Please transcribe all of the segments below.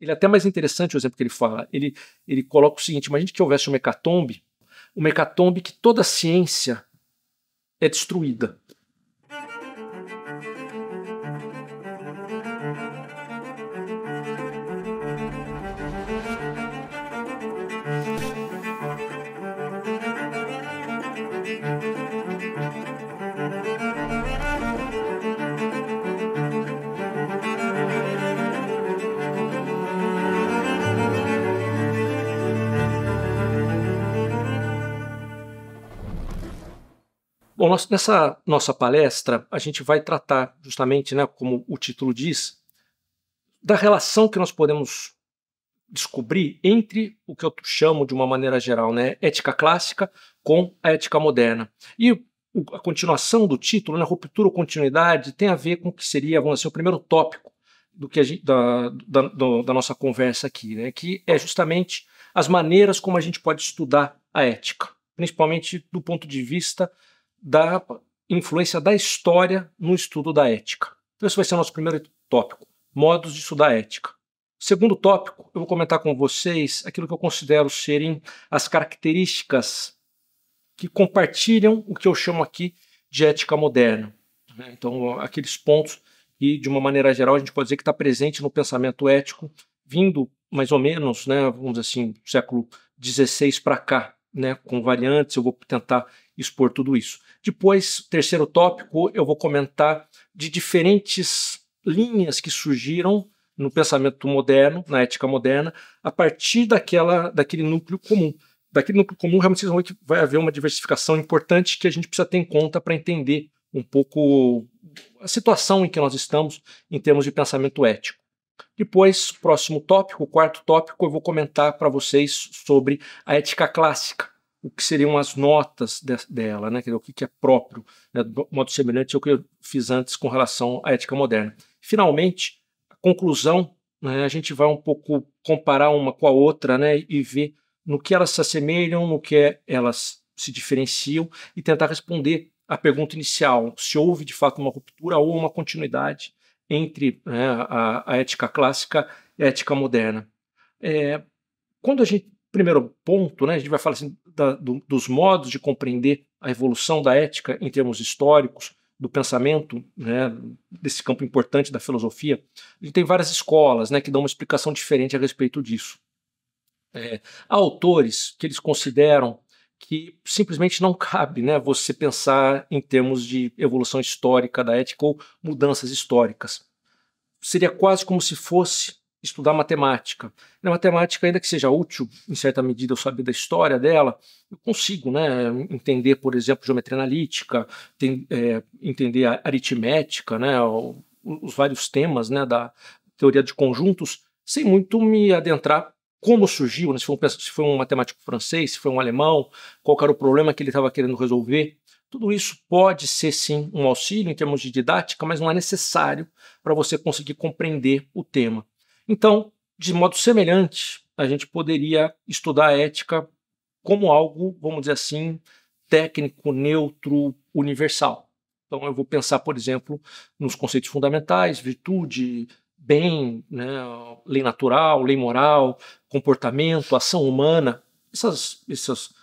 ele é até mais interessante o exemplo que ele fala. Ele, ele coloca o seguinte: imagine que houvesse uma hecatombe, uma hecatombe que toda a ciência é destruída. Bom, nós, nessa nossa palestra, a gente vai tratar justamente, né, como o título diz, da relação que nós podemos descobrir entre o que eu chamo de uma maneira geral, né, ética clássica com a ética moderna. E a continuação do título, né, ruptura ou continuidade, tem a ver com o que seria, vamos dizer, o primeiro tópico do que gente, da, da, do, da, nossa conversa aqui, né, que é justamente as maneiras como a gente pode estudar a ética, principalmente do ponto de vista da influência da história no estudo da ética. Então, esse vai ser o nosso primeiro tópico: modos de estudar ética. Segundo tópico, eu vou comentar com vocês aquilo que eu considero serem as características que compartilham o que eu chamo aqui de ética moderna. Então, aqueles pontos que, de uma maneira geral, a gente pode dizer que está presente no pensamento ético, vindo mais ou menos, né, vamos dizer assim, do século XVI para cá, né, com variantes. Eu vou tentar expor tudo isso. Depois, terceiro tópico, eu vou comentar de diferentes linhas que surgiram no pensamento moderno, na ética moderna, a partir daquela, daquele núcleo comum. Daquele núcleo comum, realmente vocês vão ver que vai haver uma diversificação importante que a gente precisa ter em conta para entender um pouco a situação em que nós estamos em termos de pensamento ético. Depois, próximo tópico, quarto tópico, eu vou comentar para vocês sobre a ética clássica, o que seriam as notas de, dela, né? o que, que é próprio, né? do modo semelhante ao que eu fiz antes com relação à ética moderna. Finalmente, a conclusão, né? a gente vai um pouco comparar uma com a outra né? e ver no que elas se assemelham, no que elas se diferenciam e tentar responder a pergunta inicial: se houve de fato uma ruptura ou uma continuidade entre né, a, a, ética clássica e a ética moderna. É, quando a gente primeiro ponto, né, a gente vai falar assim da, do, dos modos de compreender a evolução da ética em termos históricos, do pensamento, né, desse campo importante da filosofia, a gente tem várias escolas né, que dão uma explicação diferente a respeito disso. É, há autores que eles consideram que simplesmente não cabe né, você pensar em termos de evolução histórica da ética ou mudanças históricas. Seria quase como se fosse estudar matemática. Na matemática, ainda que seja útil, em certa medida, eu saber da história dela, eu consigo né, entender, por exemplo, geometria analítica, tem, é, entender a aritmética, né, os vários temas né, da teoria de conjuntos, sem muito me adentrar como surgiu, né, se, foi um, se foi um matemático francês, se foi um alemão, qual era o problema que ele estava querendo resolver. Tudo isso pode ser sim um auxílio em termos de didática, mas não é necessário para você conseguir compreender o tema. Então, de modo semelhante, a gente poderia estudar a ética como algo, vamos dizer assim, técnico, neutro, universal. Então, eu vou pensar, por exemplo, nos conceitos fundamentais, virtude, bem, né, lei natural, lei moral, comportamento, ação humana, essas, esses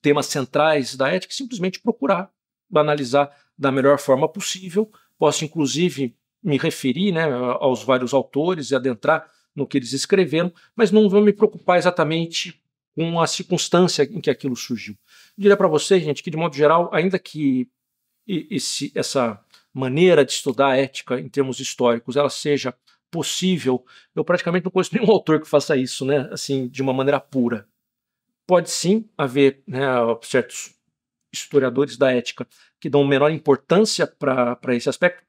temas centrais da ética, simplesmente procurar analisar da melhor forma possível. Posso, inclusive, me referir né, aos vários autores e adentrar no que eles escreveram, mas não vou me preocupar exatamente com a circunstância em que aquilo surgiu. Eu diria para vocês, gente, que de modo geral, ainda que esse, essa maneira de estudar a ética em termos históricos ela seja possível, eu praticamente não conheço nenhum autor que faça isso, né? Assim, de uma maneira pura. Pode sim haver né, certos historiadores da ética que dão menor importância para esse aspecto,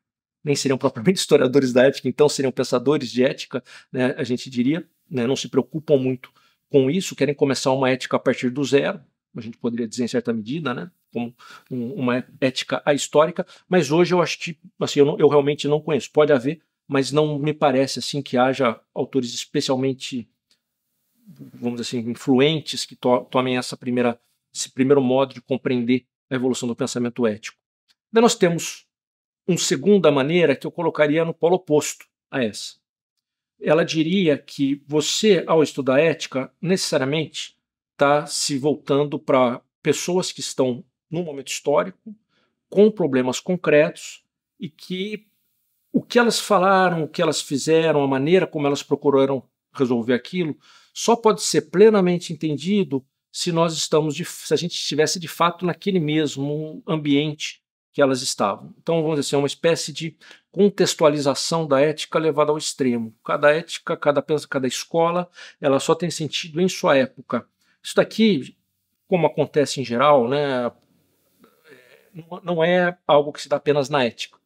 nem seriam propriamente historiadores da ética, então seriam pensadores de ética, né, a gente diria, né, não se preocupam muito com isso, querem começar uma ética a partir do zero, a gente poderia dizer em certa medida, né, como uma ética ahistórica, mas hoje eu acho que, assim, eu, não, eu realmente não conheço, pode haver, mas não me parece assim que haja autores especialmente, vamos dizer assim, influentes que to tomem essa primeira, esse primeiro modo de compreender a evolução do pensamento ético. Daí nós temos uma segunda maneira que eu colocaria no polo oposto a essa. Ela diria que você, ao estudar ética, necessariamente está se voltando para pessoas que estão num momento histórico, com problemas concretos e que o que elas falaram, o que elas fizeram, a maneira como elas procuraram resolver aquilo, só pode ser plenamente entendido se nós estamos, de, se a gente estivesse de fato naquele mesmo ambiente que elas estavam. Então, vamos dizer assim, é uma espécie de contextualização da ética levada ao extremo. Cada ética, cada, pensa, cada escola, ela só tem sentido em sua época. Isso daqui, como acontece em geral, né, não é algo que se dá apenas na ética.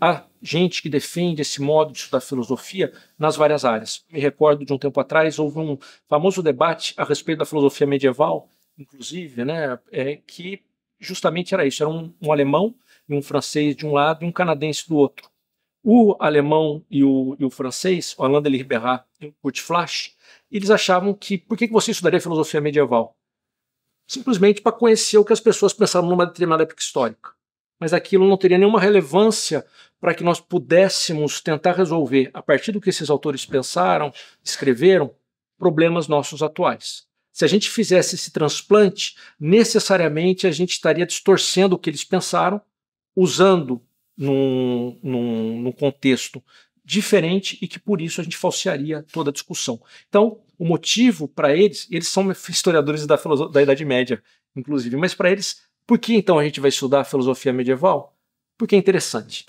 Há gente que defende esse modo de estudar filosofia nas várias áreas. Me recordo de um tempo atrás, houve um famoso debate a respeito da filosofia medieval, inclusive, né, é, que justamente era isso. Era um, um alemão e um francês de um lado e um canadense do outro. O alemão e o, e o francês, Alain de Liberat e Kurt Flash, eles achavam que por que você estudaria filosofia medieval? Simplesmente para conhecer o que as pessoas pensavam numa determinada época histórica. Mas aquilo não teria nenhuma relevância para que nós pudéssemos tentar resolver, a partir do que esses autores pensaram, escreveram, problemas nossos atuais. Se a gente fizesse esse transplante, necessariamente a gente estaria distorcendo o que eles pensaram usando num, num, num contexto diferente e que por isso a gente falsearia toda a discussão. Então, o motivo para eles, eles são historiadores da, da Idade Média, inclusive, mas para eles, por que então a gente vai estudar a filosofia medieval? Porque é interessante.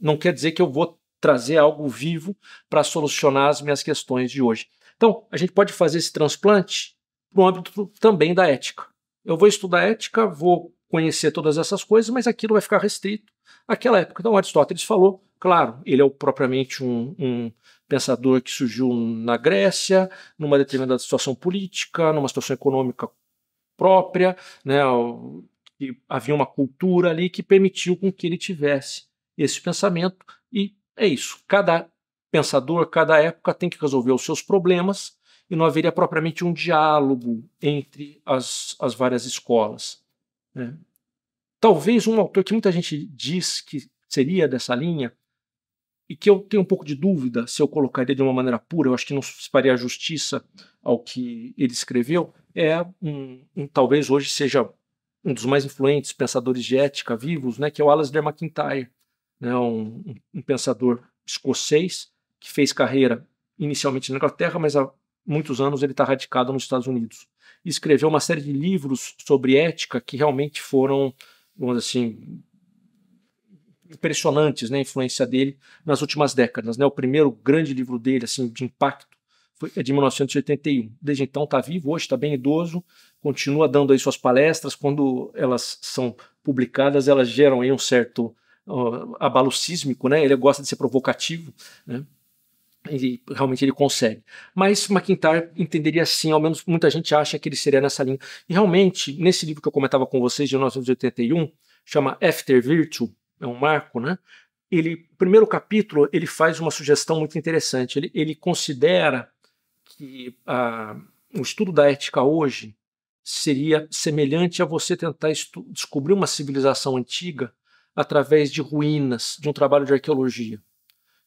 Não quer dizer que eu vou trazer algo vivo para solucionar as minhas questões de hoje. Então, a gente pode fazer esse transplante para o âmbito também da ética. Eu vou estudar ética, vou conhecer todas essas coisas, mas aquilo vai ficar restrito àquela época. Então, Aristóteles falou, claro, ele é propriamente um, um pensador que surgiu na Grécia, numa determinada situação política, numa situação econômica própria, né, que havia uma cultura ali que permitiu com que ele tivesse esse pensamento e é isso. Cada pensador, cada época tem que resolver os seus problemas e não haveria propriamente um diálogo entre as, as várias escolas. Né? Talvez um autor que muita gente diz que seria dessa linha, e que eu tenho um pouco de dúvida se eu colocaria de uma maneira pura, eu acho que não faria justiça ao que ele escreveu, é um, um, talvez hoje seja um dos mais influentes pensadores de ética vivos, né, que é o Alasdair MacIntyre, né, um, um pensador escocês que fez carreira inicialmente na Inglaterra, mas a muitos anos ele está radicado nos Estados Unidos. Escreveu uma série de livros sobre ética que realmente foram, vamos dizer assim, impressionantes, né, a influência dele nas últimas décadas, né? O primeiro grande livro dele, assim, de impacto, foi é de 1981. Desde então está vivo, hoje está bem idoso, continua dando aí suas palestras. Quando elas são publicadas, elas geram aí um certo uh, abalo sísmico, né? Ele gosta de ser provocativo, né? realmente ele consegue. Mas McIntyre entenderia sim, ao menos muita gente acha que ele seria nessa linha. E realmente, nesse livro que eu comentava com vocês, de 1981, chama After Virtue, é um marco, né? Ele, primeiro capítulo, ele faz uma sugestão muito interessante. Ele, ele considera que a, ah, o estudo da ética hoje seria semelhante a você tentar descobrir uma civilização antiga através de ruínas de um trabalho de arqueologia.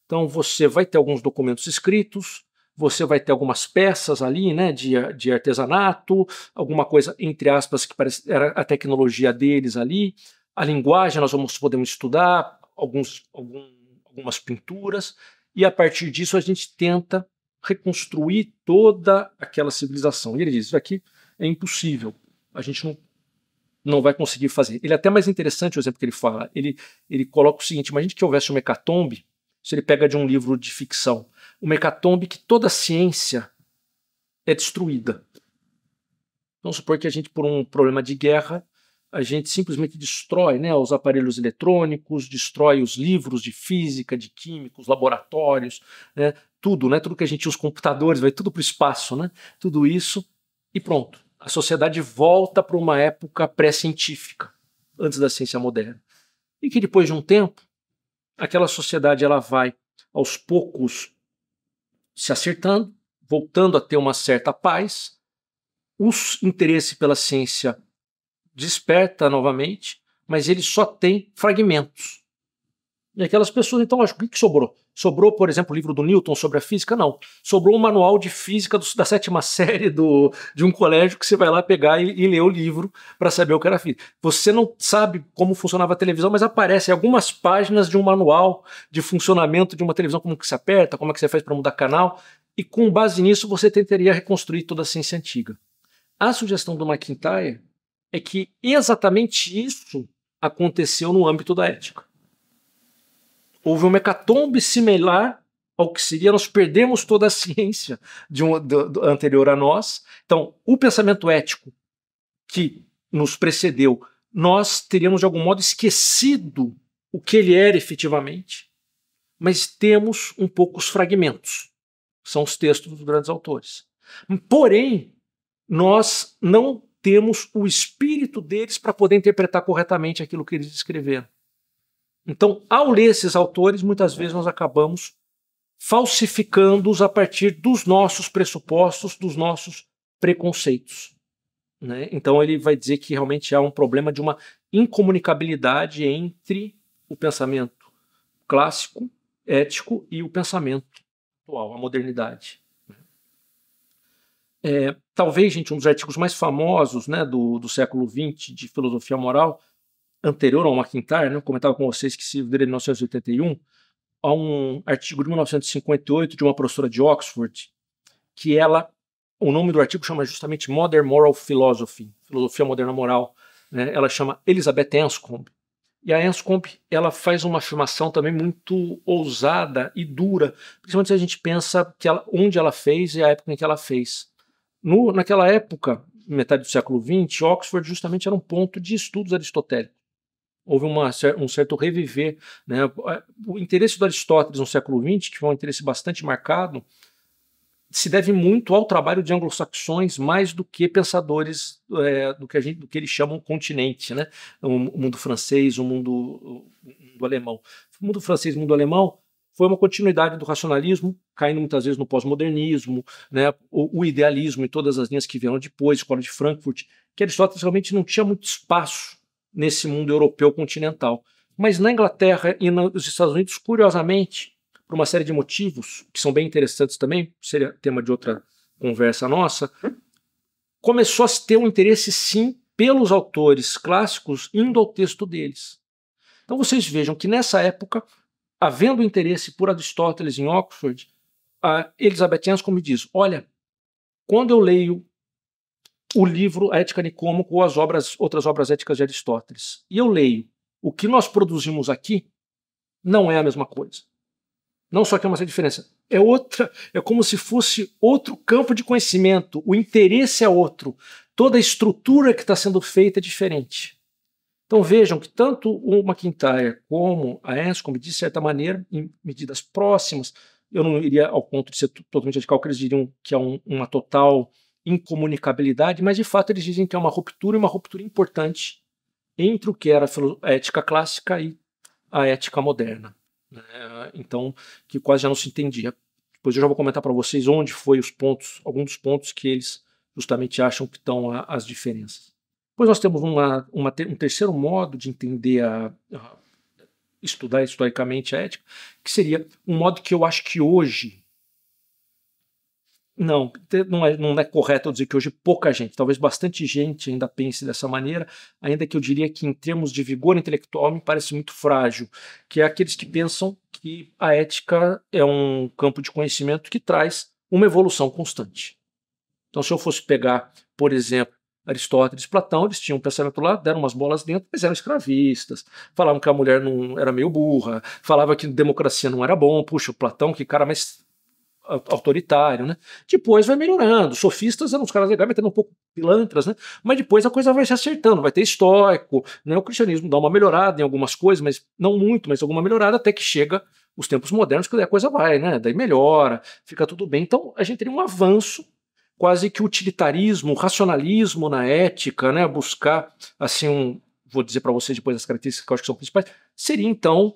Então você vai ter alguns documentos escritos, você vai ter algumas peças ali, né, de, de artesanato, alguma coisa, entre aspas, que parece, era a tecnologia deles ali. A linguagem nós vamos, podemos estudar, alguns, algum, algumas pinturas, e a partir disso a gente tenta reconstruir toda aquela civilização. E ele diz: isso aqui é impossível, a gente não, não vai conseguir fazer. Ele é até mais interessante o exemplo que ele fala. Ele, ele coloca o seguinte: imagine que houvesse uma hecatombe se ele pega de um livro de ficção. Uma hecatombe que toda a ciência é destruída. Vamos supor que a gente, por um problema de guerra, a gente simplesmente destrói né, os aparelhos eletrônicos, destrói os livros de física, de químicos, laboratórios, né, tudo, né, tudo que a gente, os computadores, vai tudo para o espaço, né, tudo isso, e pronto. A sociedade volta para uma época pré-científica, antes da ciência moderna. E que depois de um tempo, aquela sociedade ela vai aos poucos se acertando, voltando a ter uma certa paz, o interesse pela ciência desperta novamente, mas ele só tem fragmentos. E aquelas pessoas. Então, que o que sobrou? Sobrou, por exemplo, o livro do Newton sobre a física? Não. Sobrou um manual de física do, da sétima série do, de um colégio que você vai lá pegar e, e ler o livro para saber o que era física. Você não sabe como funcionava a televisão, mas aparecem algumas páginas de um manual de funcionamento de uma televisão, como que se aperta, como é que você faz para mudar canal. E com base nisso, você tentaria reconstruir toda a ciência antiga. A sugestão do McIntyre é que exatamente isso aconteceu no âmbito da ética houve uma hecatombe similar ao que seria nós perdemos toda a ciência de um, anterior a nós. Então, o pensamento ético que nos precedeu, nós teríamos de algum modo esquecido o que ele era efetivamente, mas temos um pouco os fragmentos. São os textos dos grandes autores. Porém, nós não temos o espírito deles para poder interpretar corretamente aquilo que eles escreveram. Então, ao ler esses autores, muitas vezes nós acabamos falsificando-os a partir dos nossos pressupostos, dos nossos preconceitos. Né? Então, ele vai dizer que realmente há um problema de uma incomunicabilidade entre o pensamento clássico, ético e o pensamento atual, a modernidade. Né? É, talvez, gente, um dos artigos mais famosos né, do, do século XX de filosofia moral anterior ao McIntyre, né, eu comentava com vocês que se dele é em 1981, há um artigo de 1958 de uma professora de Oxford, que ela, o nome do artigo chama justamente Modern Moral Philosophy, Filosofia Moderna Moral, né, ela chama Elizabeth Anscombe. E a Anscombe, ela faz uma afirmação também muito ousada e dura, principalmente se a gente pensa que ela, onde ela fez e a época em que ela fez. No, naquela época, metade do século XX, Oxford justamente era um ponto de estudos aristotélicos houve uma, um certo reviver. Né? É, o interesse do Aristóteles no século XX, que foi um interesse bastante marcado, se deve muito ao trabalho de anglo-saxões mais do que pensadores é, do, que a gente, do que eles chamam continente, né? o, mundo francês, o mundo, o mundo alemão. O mundo francês e o mundo alemão foi uma continuidade do racionalismo, caindo muitas vezes no pós-modernismo, né, o, o, idealismo e todas as linhas que vieram depois, escola de Frankfurt, que Aristóteles realmente não tinha muito espaço nesse mundo europeu continental. Mas na Inglaterra e nos Estados Unidos, curiosamente, por uma série de motivos que são bem interessantes também, seria tema de outra conversa nossa, começou a se ter um interesse sim pelos autores clássicos indo ao texto deles. Então vocês vejam que nessa época, havendo interesse por Aristóteles em Oxford, a Elizabethians como diz, olha, quando eu leio o livro A Ética Nicômaco ou as obras, outras obras éticas de Aristóteles. E eu leio. O que nós produzimos aqui não é a mesma coisa. Não só que é uma diferença, é outra, é como se fosse outro campo de conhecimento. O interesse é outro. Toda a estrutura que está sendo feita é diferente. Então vejam que tanto o McIntyre como a Anscombe, de certa maneira, em medidas próximas, eu não iria ao ponto de ser totalmente radical, que eles diriam que é um, uma total incomunicabilidade, mas de fato eles dizem que é uma ruptura e uma ruptura importante entre o que era a ética clássica e a ética moderna. Né? Então, que quase já não se entendia. Depois eu já vou comentar para vocês onde foi os pontos, alguns dos pontos que eles justamente acham que estão as diferenças. Depois nós temos uma, uma, um terceiro modo de entender a, a estudar historicamente a ética, que seria um modo que eu acho que hoje não, não é, não é correto dizer que hoje pouca gente, talvez bastante gente ainda pense dessa maneira, ainda que eu diria que em termos de vigor intelectual me parece muito frágil, que é aqueles que pensam que a ética é um campo de conhecimento que traz uma evolução constante. Então, se eu fosse pegar, por exemplo, Aristóteles e Platão, eles tinham um pensamento lá, deram umas bolas dentro, mas eram escravistas, falavam que a mulher não era meio burra, falava que democracia não era bom, puxa, o Platão, que cara mais autoritário, né? Depois vai melhorando. Sofistas eram né, uns caras legais, metendo um pouco pilantras, né? Mas depois a coisa vai se acertando, vai ter estoico, né? O cristianismo dá uma melhorada em algumas coisas, mas não muito, mas alguma melhorada até que chega os tempos modernos, que daí a coisa vai, né? Daí melhora, fica tudo bem. Então a gente teria um avanço quase que utilitarismo, racionalismo na ética, né? Buscar assim um, vou dizer para vocês depois as características que eu acho que são principais, seria então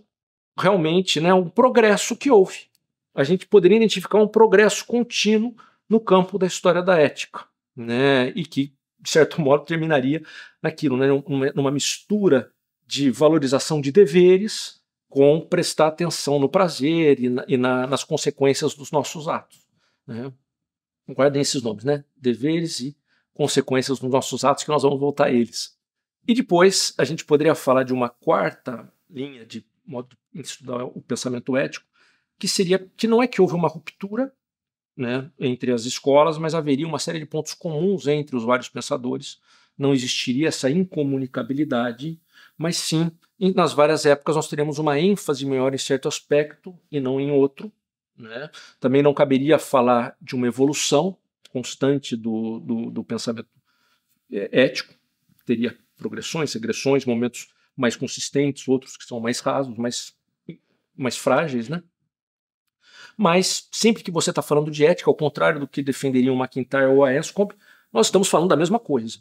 realmente, né, um progresso que houve a gente poderia identificar um progresso contínuo no campo da história da ética, né? E que, de certo modo, terminaria naquilo, né? numa mistura de valorização de deveres com prestar atenção no prazer e, na, e na, nas consequências dos nossos atos. Né? Guardem esses nomes, né? Deveres e consequências dos nossos atos, que nós vamos voltar a eles. E depois a gente poderia falar de uma quarta linha de modo de estudar o pensamento ético, que seria que não é que houve uma ruptura né, entre as escolas, mas haveria uma série de pontos comuns entre os vários pensadores. Não existiria essa incomunicabilidade, mas sim, nas várias épocas nós teremos uma ênfase maior em certo aspecto e não em outro. Né? Também não caberia falar de uma evolução constante do, do, do pensamento é, ético. Teria progressões, regressões, momentos mais consistentes, outros que são mais rasos, mais, mais frágeis, né? mas sempre que você está falando de ética, ao contrário do que defenderiam McIntyre ou a ESCOMP, nós estamos falando da mesma coisa.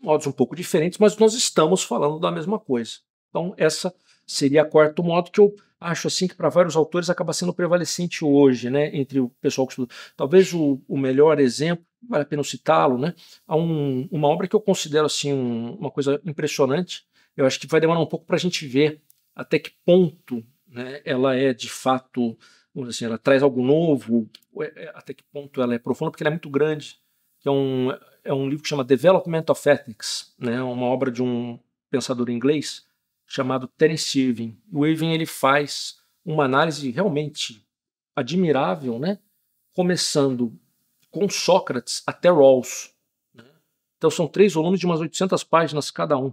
Modos um pouco diferentes, mas nós estamos falando da mesma coisa. Então, essa seria a quarto modo que eu acho assim que para vários autores acaba sendo prevalecente hoje, né, entre o pessoal que estuda. Talvez o, o melhor exemplo, vale a pena citá-lo, né, há um, uma obra que eu considero assim um, uma coisa impressionante. Eu acho que vai demorar um pouco para a gente ver até que ponto né, ela é de fato vamos dizer assim, ela traz algo novo, é, é, até que ponto ela é profunda, porque ela é muito grande. é, um, é um livro que chama Development of Ethics, né? É uma obra de um pensador inglês chamado Terence Irving. O Irving ele faz uma análise realmente admirável, né? começando com Sócrates até Rawls. Né? Então são três volumes de umas 800 páginas cada um.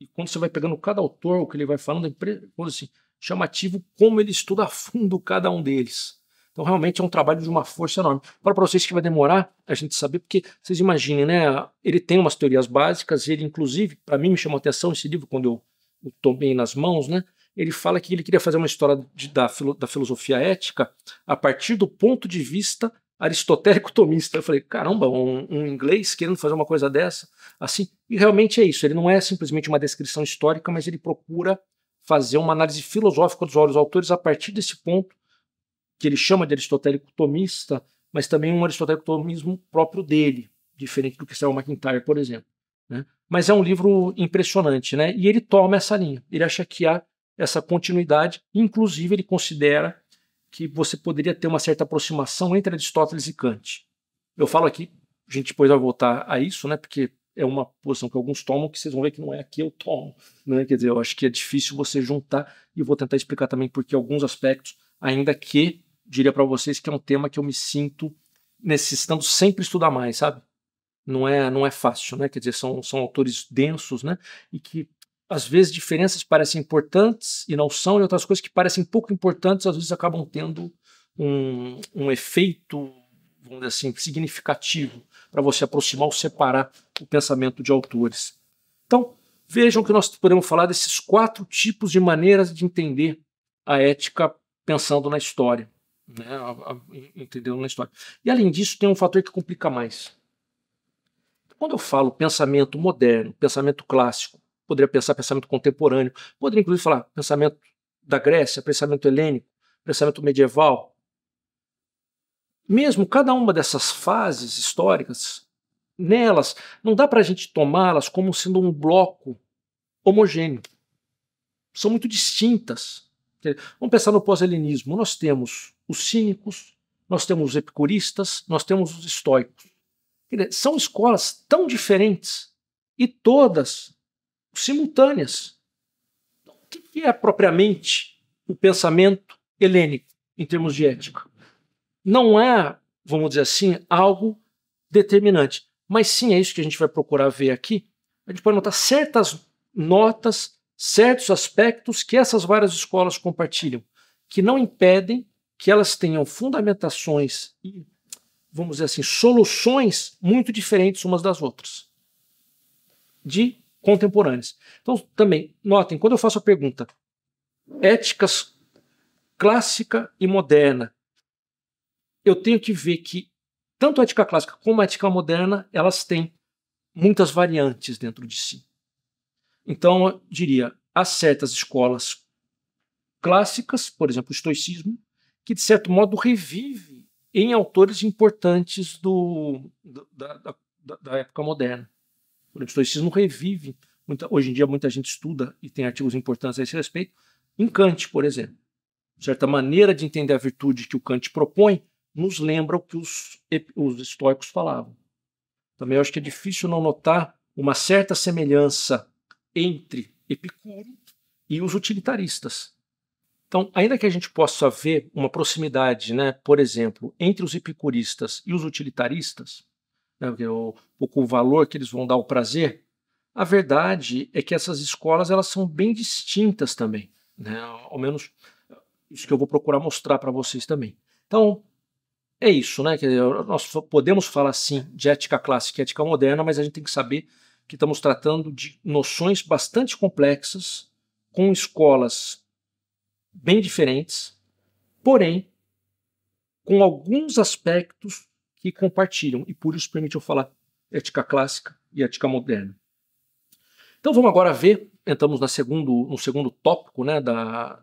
E quando você vai pegando cada autor, o que ele vai falando, é impre... assim, chamativo como ele estuda a fundo cada um deles. Então, realmente é um trabalho de uma força enorme. para vocês que vai demorar a gente saber, porque vocês imaginem, né? Ele tem umas teorias básicas, ele, inclusive, para mim me chamou atenção esse livro quando eu, o tomei nas mãos, né? Ele fala que ele queria fazer uma história de, da, da filosofia ética a partir do ponto de vista aristotélico-tomista. Eu falei, caramba, um, um, inglês querendo fazer uma coisa dessa? Assim, e realmente é isso. Ele não é simplesmente uma descrição histórica, mas ele procura fazer uma análise filosófica dos olhos autores a partir desse ponto, que ele chama de aristotélico tomista, mas também um aristotélico tomismo próprio dele, diferente do que Sarah McIntyre, por exemplo. Né? Mas é um livro impressionante, né? e ele toma essa linha, ele acha que há essa continuidade, inclusive ele considera que você poderia ter uma certa aproximação entre Aristóteles e Kant. Eu falo aqui, a gente depois vai voltar a isso, né? Porque é uma posição que alguns tomam que vocês vão ver que não é aqui eu tomo, né? Quer dizer, eu acho que é difícil você juntar e vou tentar explicar também porque alguns aspectos, ainda que diria para vocês que é um tema que eu me sinto necessitando sempre estudar mais, sabe? Não é não é fácil, né? Quer dizer, são são autores densos, né? E que às vezes diferenças parecem importantes e não são, e outras coisas que parecem pouco importantes às vezes acabam tendo um, um efeito vamos dizer assim, significativo para você aproximar ou separar o pensamento de autores. Então, vejam que nós podemos falar desses quatro tipos de maneiras de entender a ética pensando na história. Né, a, a, entendendo na história. E além disso, tem um fator que complica mais. Quando eu falo pensamento moderno, pensamento clássico, poderia pensar pensamento contemporâneo, poderia inclusive falar pensamento da Grécia, pensamento helênico, pensamento medieval, mesmo cada uma dessas fases históricas, nelas, não dá para a gente tomá-las como sendo um bloco homogêneo. São muito distintas. Vamos pensar no pós-helenismo. Nós temos os cínicos, nós temos os epicuristas, nós temos os estoicos. São escolas tão diferentes e todas simultâneas. Então, o que é propriamente o pensamento helênico em termos de ética? não é, vamos dizer assim, algo determinante. Mas sim, é isso que a gente vai procurar ver aqui. A gente pode notar certas notas, certos aspectos que essas várias escolas compartilham, que não impedem que elas tenham fundamentações e, vamos dizer assim, soluções muito diferentes umas das outras, de contemporâneas. Então, também, notem, quando eu faço a pergunta, éticas clássica e moderna, eu tenho que ver que tanto a ética clássica como a ética moderna, elas têm muitas variantes dentro de si. Então, eu diria, há certas escolas clássicas, por exemplo, o estoicismo, que de certo modo revive em autores importantes do, da, da, da época moderna. O estoicismo revive, muita, hoje em dia muita gente estuda e tem artigos importantes a esse respeito, em Kant, por exemplo. Certa maneira de entender a virtude que o Kant propõe nos lembra o que os, os estoicos falavam. Também acho que é difícil não notar uma certa semelhança entre Epicuro e os utilitaristas. Então, ainda que a gente possa ver uma proximidade, né, por exemplo, entre os epicuristas e os utilitaristas, né, o, o, valor que eles vão dar ao prazer, a verdade é que essas escolas elas são bem distintas também. Né, ao menos isso que eu vou procurar mostrar para vocês também. Então, é isso, né? Dizer, nós podemos falar sim de ética clássica e ética moderna, mas a gente tem que saber que estamos tratando de noções bastante complexas, com escolas bem diferentes, porém com alguns aspectos que compartilham, e por isso permite eu falar ética clássica e ética moderna. Então vamos agora ver, entramos na segundo, no segundo tópico né, da,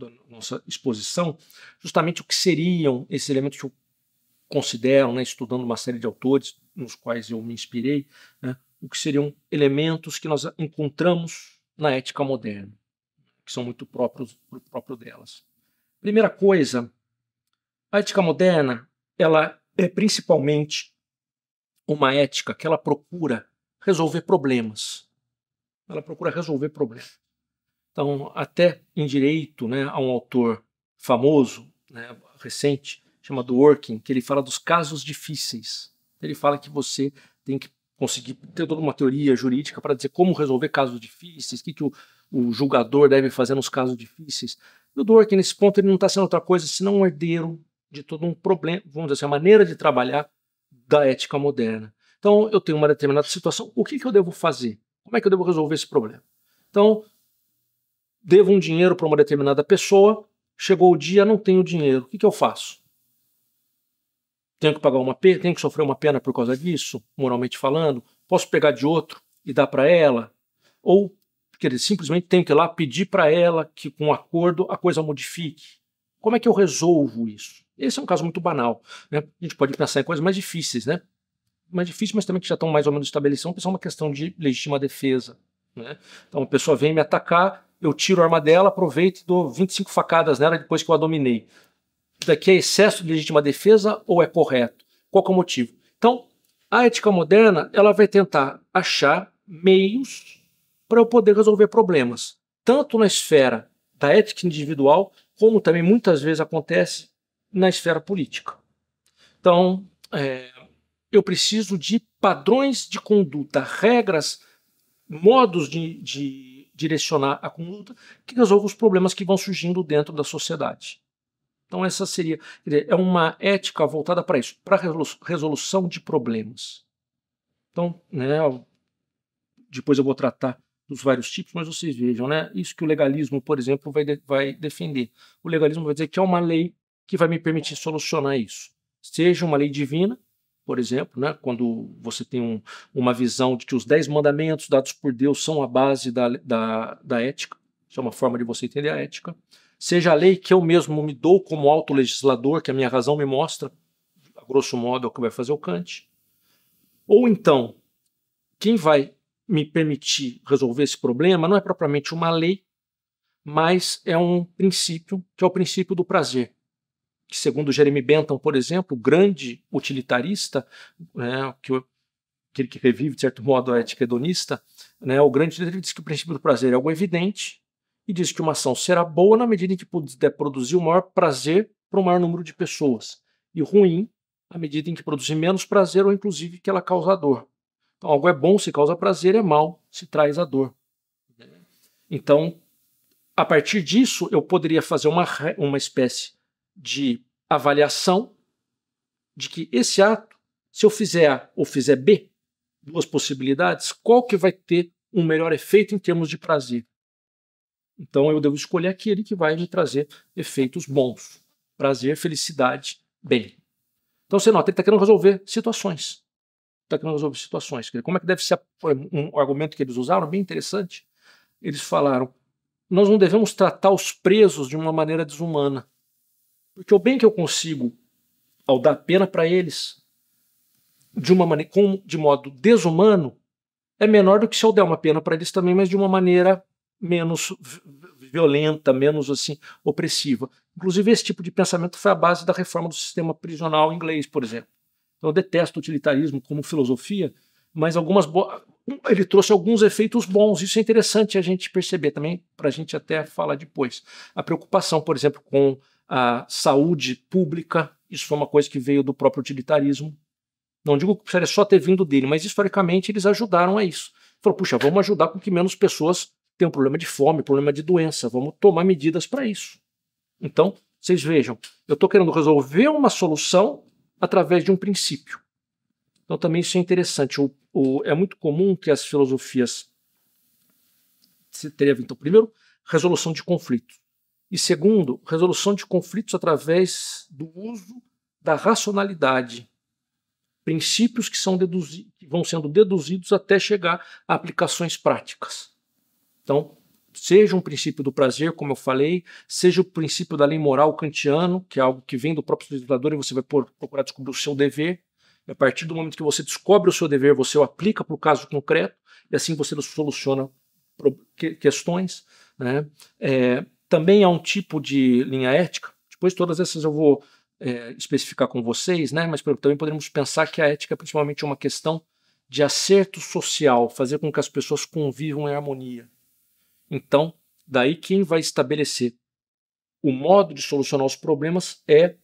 da nossa exposição, justamente o que seriam esses elementos que eu considero, né, estudando uma série de autores nos quais eu me inspirei, né, o que seriam elementos que nós encontramos na ética moderna, que são muito próprios próprio delas. Primeira coisa, a ética moderna ela é principalmente uma ética que ela procura resolver problemas. Ela procura resolver problemas. Então, até em direito, né, há um autor famoso, né, recente, chamado Working, que ele fala dos casos difíceis. Ele fala que você tem que conseguir ter toda uma teoria jurídica para dizer como resolver casos difíceis, o que, que o, o, julgador deve fazer nos casos difíceis. E o Dworkin, nesse ponto, ele não está sendo outra coisa senão um herdeiro de todo um problema, vamos dizer assim, a maneira de trabalhar da ética moderna. Então, eu tenho uma determinada situação, o que, que eu devo fazer? Como é que eu devo resolver esse problema? Então, devo um dinheiro para uma determinada pessoa, chegou o dia, não tenho dinheiro, o que, que eu faço? Tenho que pagar uma pena, tenho que sofrer uma pena por causa disso, moralmente falando? Posso pegar de outro e dar para ela? Ou, quer dizer, simplesmente tenho que ir lá pedir para ela que com um acordo a coisa modifique? Como é que eu resolvo isso? Esse é um caso muito banal. Né? A gente pode pensar em coisas mais difíceis, né? Mais difíceis, mas também que já estão mais ou menos estabelecidas. Pensar então, é uma questão de legítima defesa. Né? Então, a pessoa vem me atacar, eu tiro a arma dela, aproveito e dou 25 facadas nela depois que eu a dominei. Daqui é excesso de legítima defesa ou é correto? Qual é o motivo? Então, a ética moderna ela vai tentar achar meios para eu poder resolver problemas, tanto na esfera da ética individual, como também muitas vezes acontece na esfera política. Então, é, eu preciso de padrões de conduta, regras, modos de, de direcionar a conduta, que resolva os problemas que vão surgindo dentro da sociedade. Então essa seria, dizer, é uma ética voltada para isso, para resolução de problemas. Então, né, depois eu vou tratar dos vários tipos, mas vocês vejam, né, isso que o legalismo, por exemplo, vai, de, vai defender. O legalismo vai dizer que é uma lei que vai me permitir solucionar isso. Seja uma lei divina, por exemplo, né? quando você tem um, uma visão de que os dez mandamentos dados por Deus são a base da, da, da ética, isso é uma forma de você entender a ética, seja a lei que eu mesmo me dou como autolegislador, que a minha razão me mostra, a grosso modo é o que vai fazer o Kant, ou então, quem vai me permitir resolver esse problema não é propriamente uma lei, mas é um princípio, que é o princípio do prazer que segundo Jeremy Bentham, por exemplo, grande utilitarista, né, que aquele que revive, de certo modo, a ética hedonista, né, o grande utilitarista diz que o princípio do prazer é algo evidente e diz que uma ação será boa na medida em que puder produzir o maior prazer para o maior número de pessoas e ruim à medida em que produzir menos prazer ou inclusive que ela causa dor. Então, algo é bom se causa prazer, é mal se traz a dor. Então, a partir disso, eu poderia fazer uma, uma espécie de avaliação de que esse ato, se eu fizer A ou fizer B, duas possibilidades, qual que vai ter um melhor efeito em termos de prazer? Então eu devo escolher aquele que vai me trazer efeitos bons, prazer, felicidade, bem. Então você nota, ele está querendo resolver situações. Está querendo resolver situações. Como é que deve ser um argumento que eles usaram? Bem interessante. Eles falaram: nós não devemos tratar os presos de uma maneira desumana. Porque o bem que eu consigo ao dar pena para eles, de uma maneira, com, de modo desumano, é menor do que se eu der uma pena para eles também, mas de uma maneira menos violenta, menos assim opressiva. Inclusive esse tipo de pensamento foi a base da reforma do sistema prisional inglês, por exemplo. Então, eu detesto o utilitarismo como filosofia, mas algumas ele trouxe alguns efeitos bons. Isso é interessante a gente perceber também, para a gente até falar depois. A preocupação, por exemplo, com a saúde pública. Isso foi uma coisa que veio do próprio utilitarismo. Não digo que precisaria só ter vindo dele, mas historicamente eles ajudaram a isso. Falou, puxa, vamos ajudar com que menos pessoas tenham problema de fome, problema de doença, vamos tomar medidas para isso. Então, vocês vejam, eu estou querendo resolver uma solução através de um princípio. Então, também isso é interessante. O, o, é muito comum que as filosofias se tenham Então, primeiro, resolução de conflitos. E segundo, resolução de conflitos através do uso da racionalidade. Princípios que, são que vão sendo deduzidos até chegar a aplicações práticas. Então, seja um princípio do prazer, como eu falei, seja o princípio da lei moral kantiano, que é algo que vem do próprio legislador e você vai procurar descobrir o seu dever. E a partir do momento que você descobre o seu dever, você o aplica para o caso concreto e assim você soluciona questões. Né? É, também é um tipo de linha ética. Depois todas essas eu vou é, especificar com vocês, né? Mas também poderíamos pensar que a ética é principalmente uma questão de acerto social, fazer com que as pessoas convivam em harmonia. Então, daí quem vai estabelecer o modo de solucionar os problemas é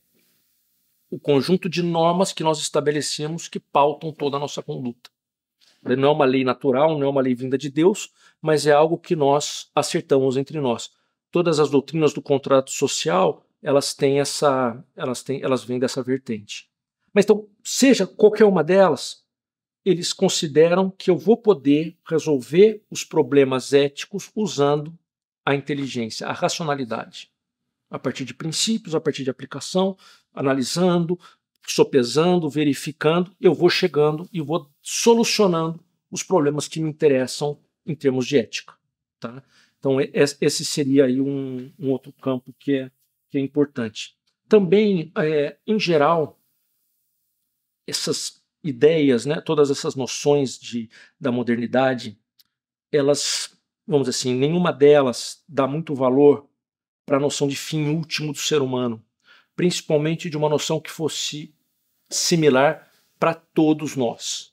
o conjunto de normas que nós estabelecemos que pautam toda a nossa conduta. Não é uma lei natural, não é uma lei vinda de Deus, mas é algo que nós acertamos entre nós todas as doutrinas do contrato social, elas têm essa, elas têm, elas vêm dessa vertente. Mas então, seja qualquer uma delas, eles consideram que eu vou poder resolver os problemas éticos usando a inteligência, a racionalidade, a partir de princípios, a partir de aplicação, analisando, sopesando, verificando, eu vou chegando e vou solucionando os problemas que me interessam em termos de ética, tá? Então, esse seria aí um, um outro campo que é, que é importante. Também, é, em geral, essas ideias, né, todas essas noções de, da modernidade, elas, vamos dizer assim, nenhuma delas dá muito valor para a noção de fim último do ser humano, principalmente de uma noção que fosse similar para todos nós.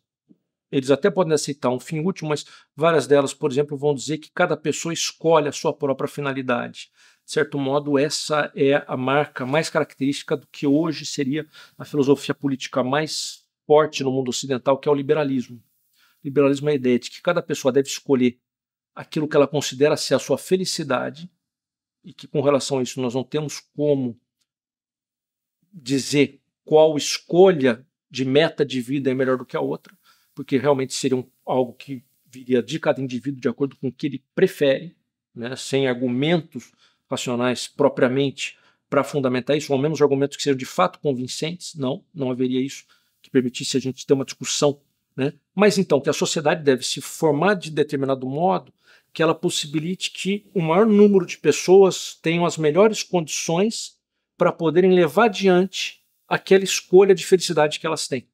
Eles até podem aceitar um fim útil, mas várias delas, por exemplo, vão dizer que cada pessoa escolhe a sua própria finalidade. De certo modo, essa é a marca mais característica do que hoje seria a filosofia política mais forte no mundo ocidental, que é o liberalismo. O liberalismo é a ideia de que cada pessoa deve escolher aquilo que ela considera ser a sua felicidade e que com relação a isso nós não temos como dizer qual escolha de meta de vida é melhor do que a outra porque realmente seria um, algo que viria de cada indivíduo de acordo com o que ele prefere, né, sem argumentos racionais propriamente para fundamentar isso, ou menos argumentos que sejam de fato convincentes. Não, não haveria isso que permitisse a gente ter uma discussão. Né? Mas então, que a sociedade deve se formar de determinado modo que ela possibilite que o maior número de pessoas tenham as melhores condições para poderem levar adiante aquela escolha de felicidade que elas têm.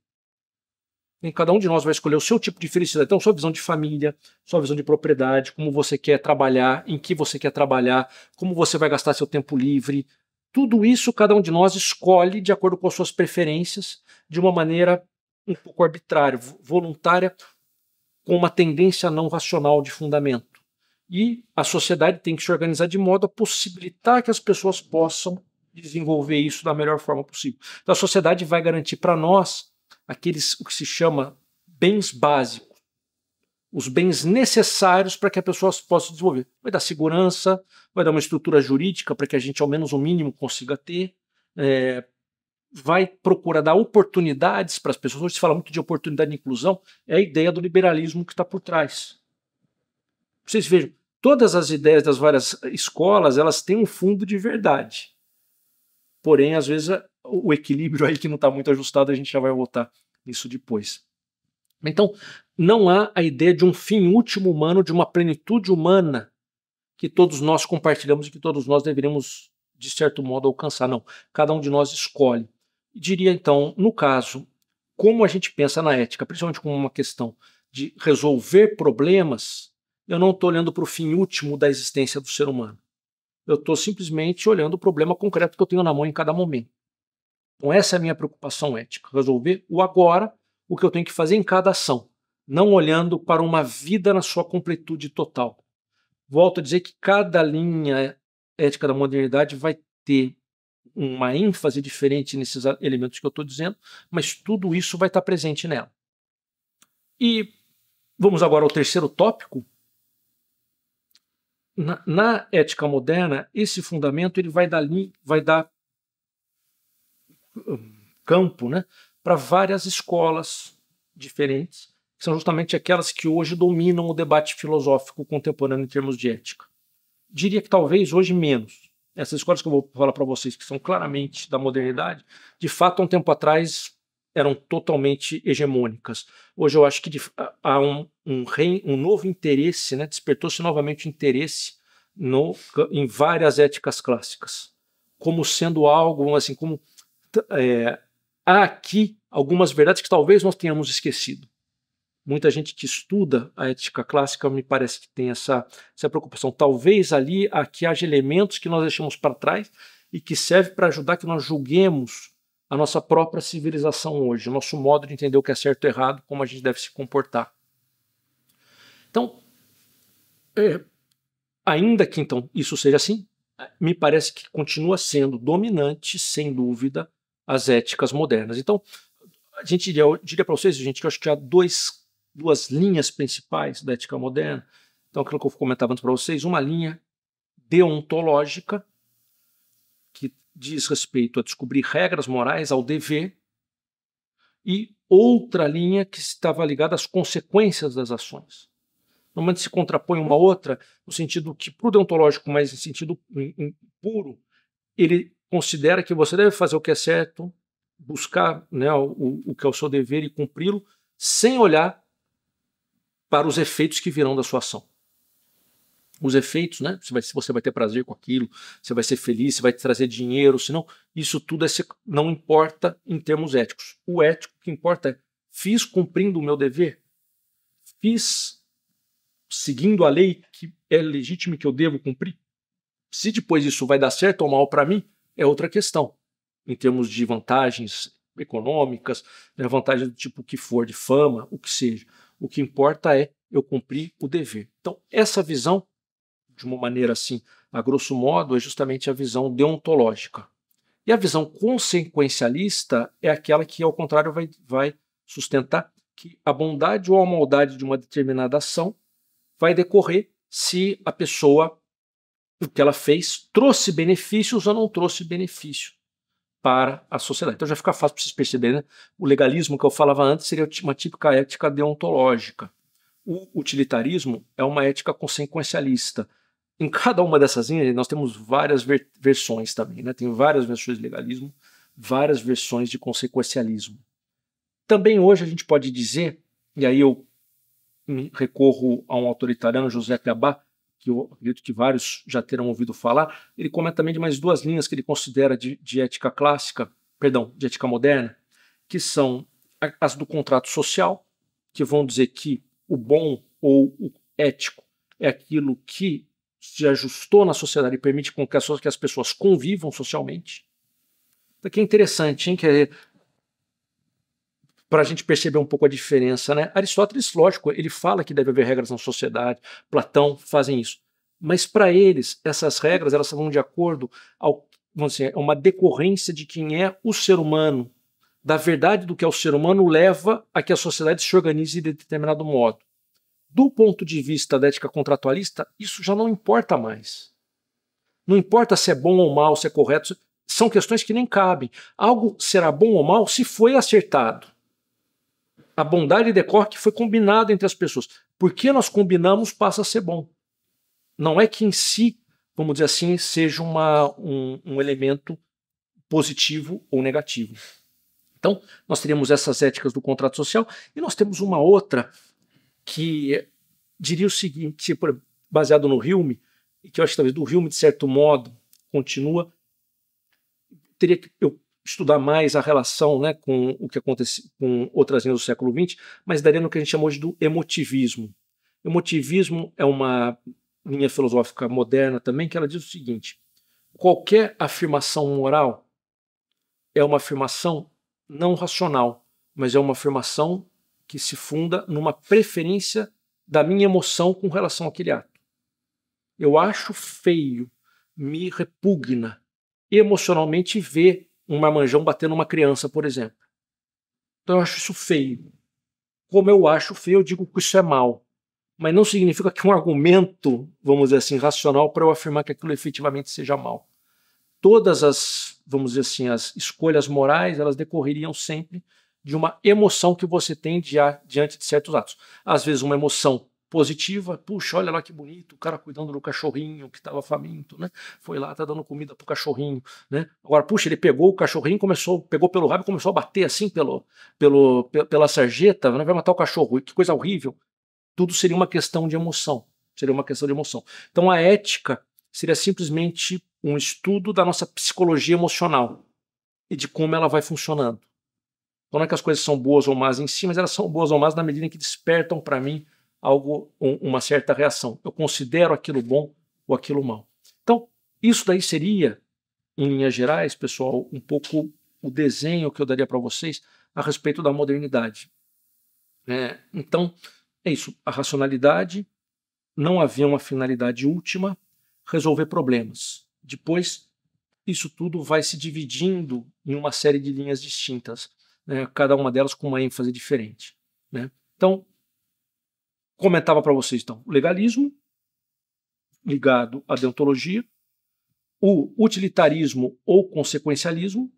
E cada um de nós vai escolher o seu tipo de felicidade. Então, sua visão de família, sua visão de propriedade, como você quer trabalhar, em que você quer trabalhar, como você vai gastar seu tempo livre. Tudo isso cada um de nós escolhe de acordo com as suas preferências, de uma maneira um pouco arbitrária, voluntária, com uma tendência não racional de fundamento. E a sociedade tem que se organizar de modo a possibilitar que as pessoas possam desenvolver isso da melhor forma possível. Então, a sociedade vai garantir para nós aqueles o que se chama bens básicos, os bens necessários para que a pessoa possa se desenvolver. Vai dar segurança, vai dar uma estrutura jurídica para que a gente, ao menos o mínimo, consiga ter. É, vai procurar dar oportunidades para as pessoas. Hoje se fala muito de oportunidade de inclusão, é a ideia do liberalismo que está por trás. Vocês vejam, todas as ideias das várias escolas, elas têm um fundo de verdade. Porém, às vezes o equilíbrio aí que não está muito ajustado, a gente já vai voltar nisso depois. Então, não há a ideia de um fim último humano, de uma plenitude humana que todos nós compartilhamos e que todos nós deveríamos, de certo modo, alcançar. Não. Cada um de nós escolhe. Diria então, no caso, como a gente pensa na ética, principalmente como uma questão de resolver problemas, eu não estou olhando para o fim último da existência do ser humano. Eu estou simplesmente olhando o problema concreto que eu tenho na mão em cada momento. Então, essa é a minha preocupação ética: resolver o agora, o que eu tenho que fazer em cada ação, não olhando para uma vida na sua completude total. Volto a dizer que cada linha ética da modernidade vai ter uma ênfase diferente nesses elementos que eu estou dizendo, mas tudo isso vai estar tá presente nela. E vamos agora ao terceiro tópico. Na, na ética moderna, esse fundamento ele vai dar, vai dar Hum, campo né, para várias escolas diferentes, que são justamente aquelas que hoje dominam o debate filosófico contemporâneo em termos de ética. Diria que talvez hoje menos. Essas escolas que eu vou falar para vocês, que são claramente da modernidade, de fato, há um tempo atrás eram totalmente hegemônicas. Hoje eu acho que há um, um, rei, um novo interesse, né, despertou-se novamente interesse no, em várias éticas clássicas, como sendo algo, assim, como é, há aqui algumas verdades que talvez nós tenhamos esquecido. Muita gente que estuda a ética clássica me parece que tem essa, essa preocupação. Talvez ali aqui haja elementos que nós deixamos para trás e que serve para ajudar que nós julguemos a nossa própria civilização hoje, o nosso modo de entender o que é certo e errado, como a gente deve se comportar. Então, é, ainda que então isso seja assim, me parece que continua sendo dominante, sem dúvida, as éticas modernas. Então, a gente diria, diria para vocês, gente, que eu acho que há dois, duas linhas principais da ética moderna. Então, aquilo que eu comentava antes para vocês, uma linha deontológica, que diz respeito a descobrir regras morais ao dever, e outra linha que estava ligada às consequências das ações. Normalmente se contrapõe uma outra, no sentido que, para o deontológico, mas em sentido puro, ele considera que você deve fazer o que é certo, buscar né, o, o que é o seu dever e cumpri-lo, sem olhar para os efeitos que virão da sua ação. Os efeitos, né? Você vai, você vai ter prazer com aquilo, você vai ser feliz, você vai te trazer dinheiro, senão isso tudo é, não importa em termos éticos. O ético que importa é fiz cumprindo o meu dever, fiz seguindo a lei que é legítima e que eu devo cumprir. Se depois isso vai dar certo ou mal para mim, é outra questão, em termos de vantagens econômicas, né, vantagem do tipo que for, de fama, o que seja. O que importa é eu cumprir o dever. Então, essa visão, de uma maneira assim, a grosso modo, é justamente a visão deontológica. E a visão consequencialista é aquela que, ao contrário, vai, vai sustentar que a bondade ou a maldade de uma determinada ação vai decorrer se a pessoa o que ela fez trouxe benefícios ou não trouxe benefício para a sociedade. Então já fica fácil para vocês perceberem, né? o legalismo que eu falava antes seria uma típica ética deontológica. O utilitarismo é uma ética consequencialista. Em cada uma dessas linhas nós temos várias ver versões também, né? tem várias versões de legalismo, várias versões de consequencialismo. Também hoje a gente pode dizer, e aí eu recorro a um autoritariano, José Abá, que eu acredito que vários já terão ouvido falar, ele comenta também de mais duas linhas que ele considera de, de ética clássica, perdão, de ética moderna, que são as do contrato social, que vão dizer que o bom ou o ético é aquilo que se ajustou na sociedade e permite com que as, pessoas convivam socialmente. Isso então, aqui é interessante, hein? Que é para a gente perceber um pouco a diferença. Né? Aristóteles, lógico, ele fala que deve haver regras na sociedade, Platão fazem isso. Mas para eles, essas regras elas vão de acordo ao vamos dizer, uma decorrência de quem é o ser humano, da verdade do que é o ser humano leva a que a sociedade se organize de determinado modo. Do ponto de vista da ética contratualista, isso já não importa mais. Não importa se é bom ou mal, se é correto, são questões que nem cabem. Algo será bom ou mal se foi acertado. A bondade decorre que foi combinada entre as pessoas. Porque nós combinamos passa a ser bom. Não é que em si, vamos dizer assim, seja uma, um, um elemento positivo ou negativo. Então, nós teríamos essas éticas do contrato social e nós temos uma outra que diria o seguinte, baseado no Hume, que eu acho que talvez do Hume, de certo modo, continua, teria que, eu estudar mais a relação né, com o que acontece com outras linhas do século XX, mas daria no que a gente chama hoje do emotivismo. Emotivismo é uma linha filosófica moderna também que ela diz o seguinte: qualquer afirmação moral é uma afirmação não racional, mas é uma afirmação que se funda numa preferência da minha emoção com relação àquele ato. Eu acho feio, me repugna emocionalmente ver um marmanjão batendo uma criança, por exemplo. Então eu acho isso feio. Como eu acho feio, eu digo que isso é mal. Mas não significa que um argumento, vamos dizer assim, racional para eu afirmar que aquilo efetivamente seja mal. Todas as, vamos dizer assim, as escolhas morais, elas decorreriam sempre de uma emoção que você tem diante de certos atos. Às vezes uma emoção positiva. Puxa, olha lá que bonito, o cara cuidando do cachorrinho que estava faminto, né? Foi lá, tá dando comida pro cachorrinho, né? Agora, puxa, ele pegou o cachorrinho, começou, pegou pelo rabo, começou a bater assim pelo, pelo, pela sarjeta, né? vai matar o cachorro. Que coisa horrível. Tudo seria uma questão de emoção. Seria uma questão de emoção. Então a ética seria simplesmente um estudo da nossa psicologia emocional e de como ela vai funcionando. Então não é que as coisas são boas ou más em si, mas elas são boas ou más na medida em que despertam para mim algo, um, uma certa reação. Eu considero aquilo bom ou aquilo mal. Então, isso daí seria, em linhas gerais, pessoal, um pouco o desenho que eu daria para vocês a respeito da modernidade. É, então, é isso. A racionalidade não havia uma finalidade última, resolver problemas. Depois, isso tudo vai se dividindo em uma série de linhas distintas, né, cada uma delas com uma ênfase diferente. Né? Então, comentava para vocês, então, o legalismo ligado à deontologia, o utilitarismo ou consequencialismo,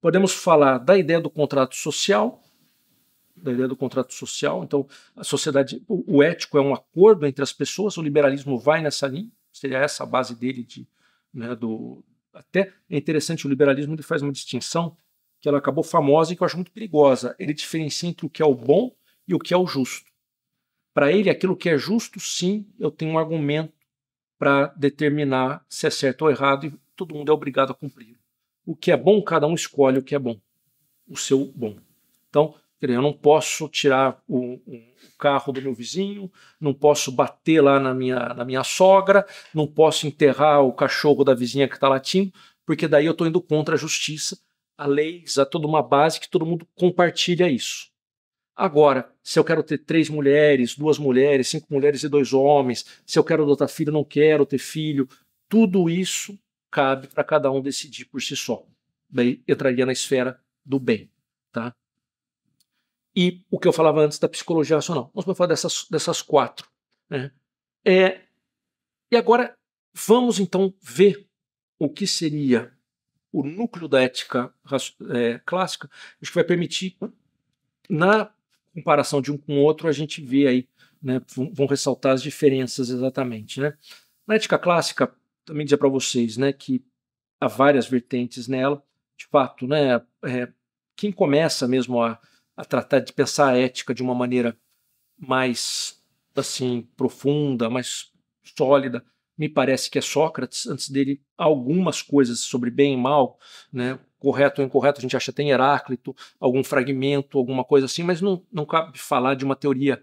podemos falar da ideia do contrato social, da ideia do contrato social. Então, a sociedade, o, o, ético é um acordo entre as pessoas. O liberalismo vai nessa linha. Seria essa a base dele de, né, do até é interessante o liberalismo ele faz uma distinção que ela acabou famosa e que eu acho muito perigosa. Ele diferencia entre o que é o bom e o que é o justo. Para ele, aquilo que é justo, sim, eu tenho um argumento para determinar se é certo ou errado e todo mundo é obrigado a cumprir. O que é bom, cada um escolhe o que é bom, o seu bom. Então, eu não posso tirar o, o, carro do meu vizinho, não posso bater lá na minha, na minha sogra, não posso enterrar o cachorro da vizinha que está latindo, porque daí eu estou indo contra a justiça, a leis, a toda uma base que todo mundo compartilha isso. Agora, se eu quero ter três mulheres, duas mulheres, cinco mulheres e dois homens, se eu quero adotar filho, não quero ter filho, tudo isso cabe para cada um decidir por si só. Daí entraria na esfera do bem, tá? E o que eu falava antes da psicologia racional. Nós vamos falar dessas, dessas quatro. Né? É, e agora vamos então ver o que seria o núcleo da ética é, clássica, isso que vai permitir, na comparação de um com o outro, a gente vê aí, né, vão ressaltar as diferenças exatamente. Né? Na ética clássica, também dizer para vocês né, que há várias vertentes nela. De fato, né, é, quem começa mesmo a, a tratar de pensar a ética de uma maneira mais assim profunda, mais sólida, me parece que é Sócrates. Antes dele, algumas coisas sobre bem e mal, né, correto ou incorreto, a gente acha tem Heráclito, algum fragmento, alguma coisa assim, mas não, não cabe falar de uma teoria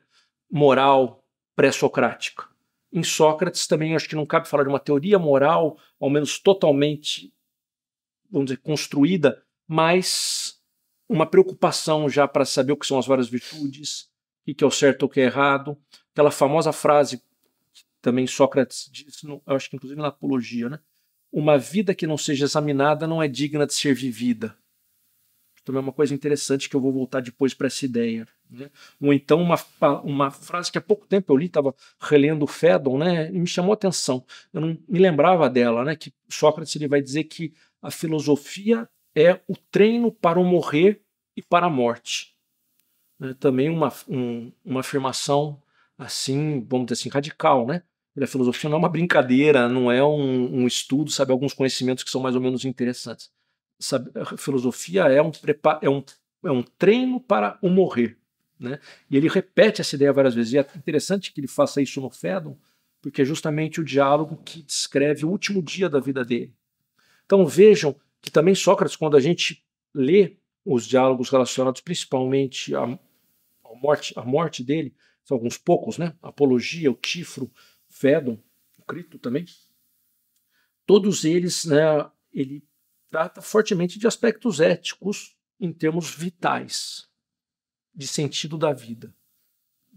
moral pré-socrática. Em Sócrates também acho que não cabe falar de uma teoria moral, ao menos totalmente, vamos dizer, construída, mas uma preocupação já para saber o que são as várias virtudes, o que é o certo ou o que é errado. Aquela famosa frase que também Sócrates disse, eu acho que inclusive na Apologia, né? Uma vida que não seja examinada não é digna de ser vivida. Também é uma coisa interessante que eu vou voltar depois para essa ideia. Né? Ou então uma, uma frase que há pouco tempo eu li, estava relendo o Fedon, né? e me chamou a atenção. Eu não me lembrava dela, né? que Sócrates ele vai dizer que a filosofia é o treino para o morrer e para a morte. Né? Também uma, um, uma afirmação assim, vamos dizer assim, radical, né? A é filosofia não é uma brincadeira, não é um, um estudo, sabe? Alguns conhecimentos que são mais ou menos interessantes. Sabe? A eh, filosofia é um, é, um, é um treino para o morrer. Né? E ele repete essa ideia várias vezes. E é interessante que ele faça isso no Fédon, porque é justamente o diálogo que descreve o último dia da vida dele. Então vejam que também Sócrates, quando a gente lê os diálogos relacionados principalmente à morte, à morte dele, são alguns poucos, né? Apologia, o Tifro, Fédon, o Crito também, todos eles, né, ele trata fortemente de aspectos éticos em termos vitais, de sentido da vida.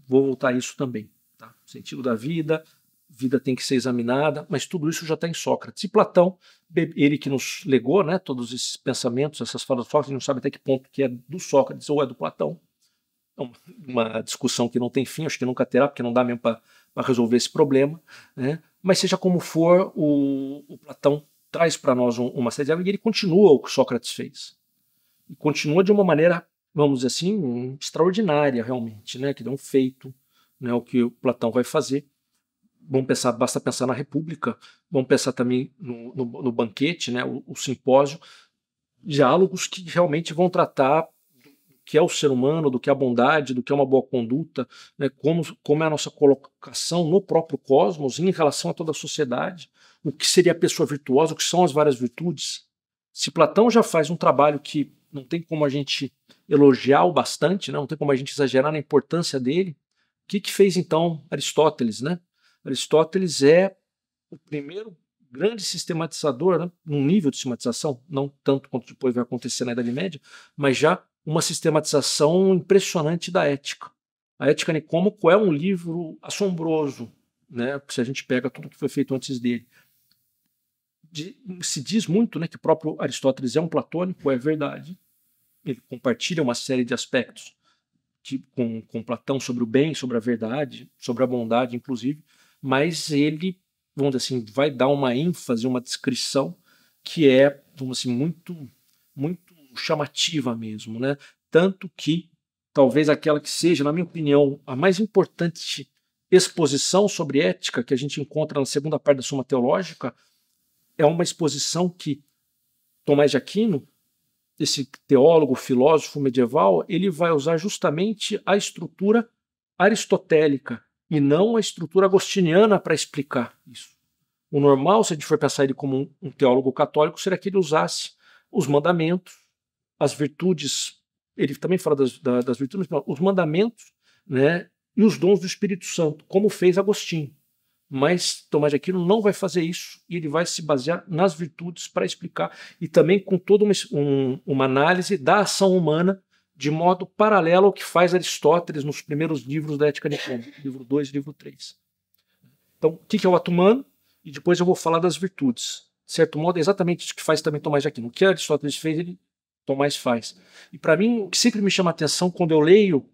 Vou voltar a isso também. Tá? Sentido da vida, vida tem que ser examinada, mas tudo isso já está em Sócrates. E Platão, ele que nos legou né, todos esses pensamentos, essas falas de Sócrates, a gente não sabe até que ponto que é do Sócrates ou é do Platão. É uma, uma discussão que não tem fim, acho que nunca terá, porque não dá mesmo para para resolver esse problema, né? mas seja como for, o, o Platão traz para nós um, uma série de águas e ele continua o que Sócrates fez. E continua de uma maneira, vamos dizer assim, extraordinária realmente, né? que deu um feito, né? o que o Platão vai fazer. Vamos pensar, basta pensar na República, vamos pensar também no, no, no banquete, né? o, o simpósio, diálogos que realmente vão tratar que é o ser humano, do que é a bondade, do que é uma boa conduta, né, como, como é a nossa colocação no próprio cosmos em relação a toda a sociedade, o que seria a pessoa virtuosa, o que são as várias virtudes. Se Platão já faz um trabalho que não tem como a gente elogiar o bastante, né, não tem como a gente exagerar na importância dele, o que, que fez então Aristóteles? Né? Aristóteles é o primeiro grande sistematizador, né, num nível de sistematização, não tanto quanto depois vai acontecer na Idade Média, mas já uma sistematização impressionante da ética. A Ética Nicômaco é um livro assombroso, né? se a gente pega tudo que foi feito antes dele. De, se diz muito né, que o próprio Aristóteles é um platônico, é verdade. Ele compartilha uma série de aspectos que, com, com Platão sobre o bem, sobre a verdade, sobre a bondade, inclusive, mas ele, vamos dizer assim, vai dar uma ênfase, uma descrição que é, vamos assim, muito, muito chamativa mesmo, né? Tanto que talvez aquela que seja, na minha opinião, a mais importante exposição sobre ética que a gente encontra na segunda parte da Suma Teológica é uma exposição que Tomás de Aquino, esse teólogo, filósofo medieval, ele vai usar justamente a estrutura aristotélica e não a estrutura agostiniana para explicar isso. O normal, se a gente for pensar ele como um teólogo católico, seria que ele usasse os mandamentos, as virtudes, ele também fala das, das virtudes, os mandamentos, né? E os dons do Espírito Santo, como fez Agostinho. Mas Tomás de Aquino não vai fazer isso e ele vai se basear nas virtudes para explicar e também com toda uma, um, uma análise da ação humana de modo paralelo ao que faz Aristóteles nos primeiros livros da Ética Nicômica, livro 2 e livro 3. Então, o que é o ato humano? E depois eu vou falar das virtudes. De certo modo, é exatamente isso que faz também Tomás de Aquino. O que Aristóteles fez, ele Tomás faz. E para mim, o que sempre me chama atenção quando eu leio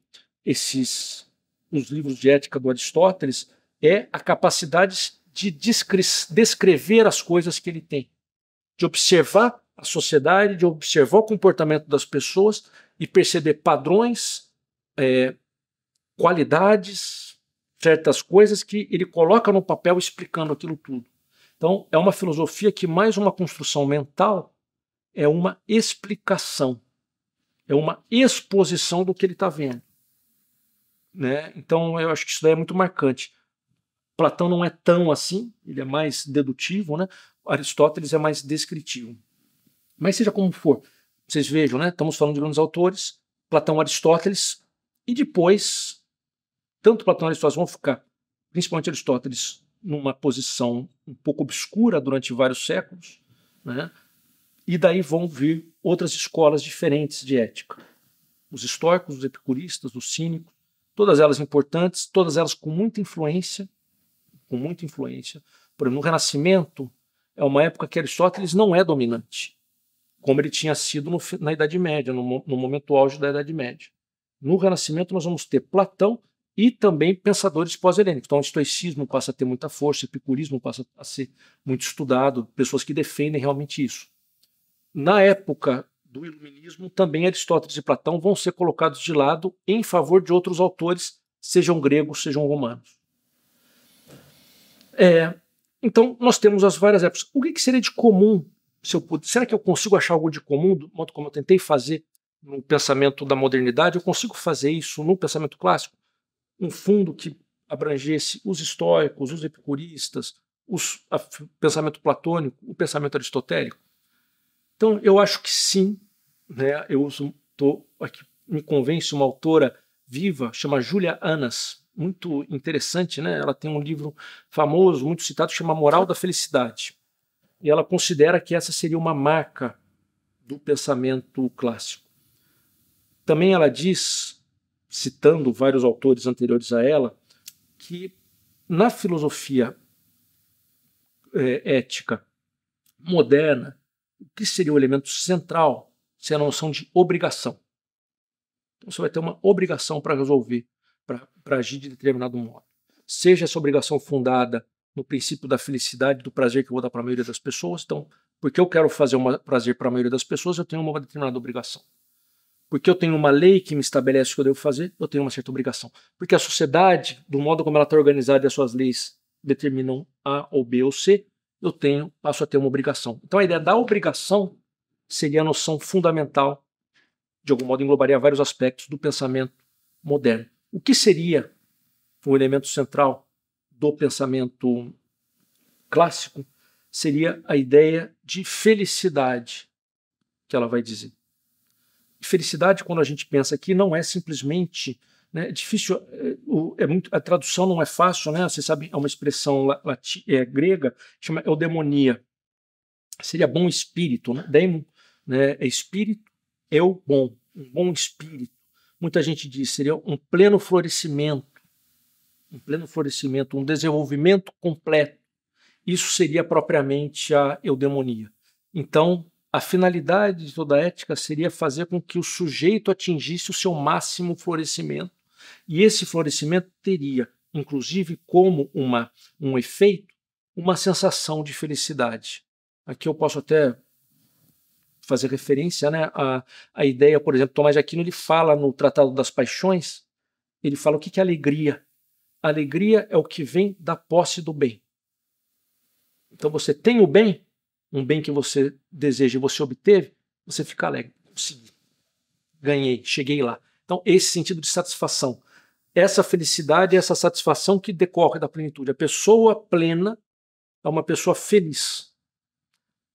esses os livros de ética do Aristóteles é a capacidade de descrever as coisas que ele tem, de observar a sociedade, de observar o comportamento das pessoas e perceber padrões, é, qualidades, certas coisas que ele coloca no papel explicando aquilo tudo. Então, é uma filosofia que mais uma construção mental é uma explicação, é uma exposição do que ele está vendo. Né? Então eu acho que isso daí é muito marcante. Platão não é tão assim, ele é mais dedutivo, né? Aristóteles é mais descritivo. Mas seja como for, vocês vejam, né? Estamos falando de grandes autores, Platão, Aristóteles, e depois, tanto Platão e Aristóteles vão ficar, principalmente Aristóteles, numa posição um pouco obscura durante vários séculos, né? E daí vão vir outras escolas diferentes de ética. Os históricos, os epicuristas, os cínicos, todas elas importantes, todas elas com muita influência, com muita influência. Por exemplo, no Renascimento é uma época que Aristóteles não é dominante, como ele tinha sido no, na Idade Média, no, no momento auge da Idade Média. No Renascimento nós vamos ter Platão e também pensadores pós-helênicos. Então, o estoicismo passa a ter muita força, o epicurismo passa a ser muito estudado, pessoas que defendem realmente isso. Na época do iluminismo, também Aristóteles e Platão vão ser colocados de lado em favor de outros autores, sejam gregos, sejam romanos. É, então, nós temos as várias épocas. O que, que seria de comum? Se eu puder, será que eu consigo achar algo de comum, do modo como eu tentei fazer no pensamento da modernidade? Eu consigo fazer isso no pensamento clássico? Um fundo que abrangesse os estoicos, os epicuristas, os, a, o pensamento platônico, o pensamento aristotélico? Então, eu acho que sim, né? Eu estou aqui, me convence uma autora viva, chama Julia Anas, muito interessante, né? Ela tem um livro famoso, muito citado, chama Moral da Felicidade. E ela considera que essa seria uma marca do pensamento clássico. Também ela diz, citando vários autores anteriores a ela, que na filosofia é, ética moderna o que seria o elemento central se é a noção de obrigação. Então você vai ter uma obrigação para resolver, para agir de determinado modo. Seja essa obrigação fundada no princípio da felicidade, do prazer que eu vou dar para a maioria das pessoas, então, porque eu quero fazer um prazer para a maioria das pessoas, eu tenho uma determinada obrigação. Porque eu tenho uma lei que me estabelece o que eu devo fazer, eu tenho uma certa obrigação. Porque a sociedade, do modo como ela está organizada e as suas leis determinam A ou B ou C, eu tenho, passo a ter uma obrigação. Então a ideia da obrigação seria a noção fundamental, de algum modo englobaria vários aspectos do pensamento moderno. O que seria um elemento central do pensamento clássico seria a ideia de felicidade, que ela vai dizer. Felicidade, quando a gente pensa aqui, não é simplesmente né? É difícil, eh, é, muito, a tradução não é fácil, né? Você sabe, é uma expressão lati, é, grega, chama eudemonia. Seria bom espírito, né? Demon, né? É espírito, eu é bom, um bom espírito. Muita gente diz, seria um pleno florescimento, um pleno florescimento, um desenvolvimento completo. Isso seria propriamente a eudemonia. Então, a finalidade de toda a ética seria fazer com que o sujeito atingisse o seu máximo florescimento e esse florescimento teria, inclusive, como uma, um efeito, uma sensação de felicidade. Aqui eu posso até fazer referência né, à, à ideia, por exemplo, Tomás de Aquino ele fala no Tratado das Paixões, ele fala o que, que é alegria. alegria é o que vem da posse do bem. Então você tem o bem, um bem que você deseja e você obteve, você fica alegre. Consegui, ganhei, cheguei lá. Então, esse sentido de satisfação, essa felicidade, é essa satisfação que decorre da plenitude. A pessoa plena é uma pessoa feliz.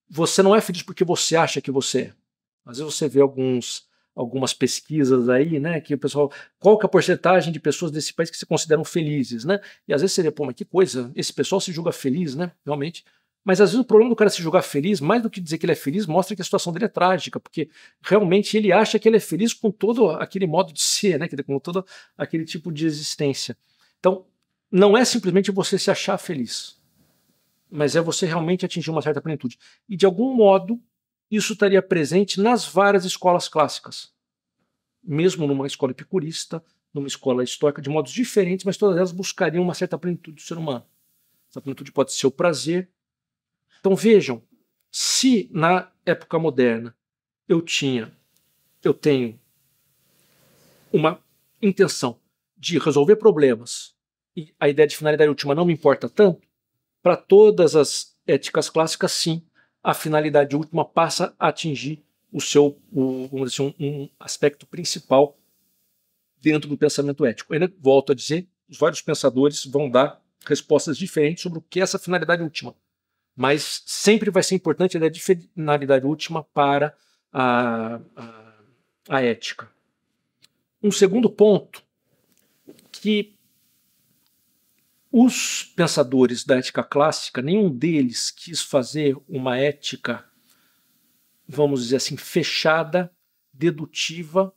Você não é feliz porque você acha que você é. Às vezes você vê alguns algumas pesquisas aí, né, que o pessoal, qual que é a porcentagem de pessoas desse país que se consideram felizes, né? E às vezes seria, pô, mas que coisa, esse pessoal se julga feliz, né? Realmente, mas às vezes o problema do cara se julgar feliz, mais do que dizer que ele é feliz, mostra que a situação dele é trágica, porque realmente ele acha que ele é feliz com todo aquele modo de ser, né? com todo aquele tipo de existência. Então, não é simplesmente você se achar feliz, mas é você realmente atingir uma certa plenitude. E de algum modo, isso estaria presente nas várias escolas clássicas, mesmo numa escola epicurista, numa escola estoica, de modos diferentes, mas todas elas buscariam uma certa plenitude do ser humano. Essa plenitude pode ser o prazer, então vejam, se na época moderna eu tinha, eu tenho uma intenção de resolver problemas e a ideia de finalidade última não me importa tanto, para todas as éticas clássicas, sim, a finalidade última passa a atingir o seu, o, vamos dizer, assim, um, um aspecto principal dentro do pensamento ético. Ainda volto a dizer, os vários pensadores vão dar respostas diferentes sobre o que é essa finalidade última mas sempre vai ser importante a ideia é de finalidade última para a, a, a ética. Um segundo ponto que os pensadores da ética clássica, nenhum deles quis fazer uma ética, vamos dizer assim, fechada, dedutiva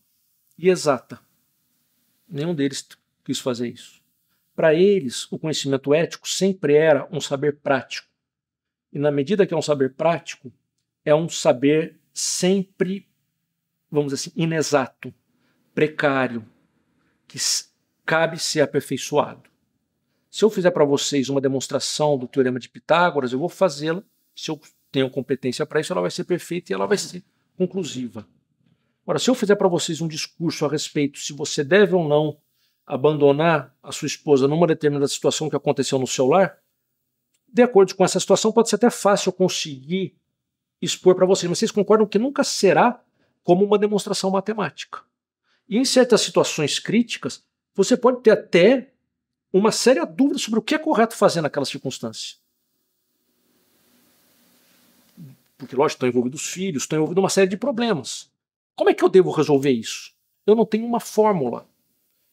e exata. Nenhum deles quis fazer isso. Para eles, o conhecimento ético sempre era um saber prático, e na medida que é um saber prático, é um saber sempre, vamos dizer assim, inexato, precário, que cabe ser aperfeiçoado. Se eu fizer para vocês uma demonstração do teorema de Pitágoras, eu vou fazê-la. Se eu tenho competência para isso, ela vai ser perfeita e ela vai ser conclusiva. Agora, se eu fizer para vocês um discurso a respeito se você deve ou não abandonar a sua esposa numa determinada situação que aconteceu no seu lar, de acordo com essa situação, pode ser até fácil eu conseguir expor para vocês, mas vocês concordam que nunca será como uma demonstração matemática. E em certas situações críticas, você pode ter até uma séria dúvida sobre o que é correto fazer naquela circunstância. Porque, lógico, estão envolvidos filhos, estão envolvidos uma série de problemas. Como é que eu devo resolver isso? Eu não tenho uma fórmula.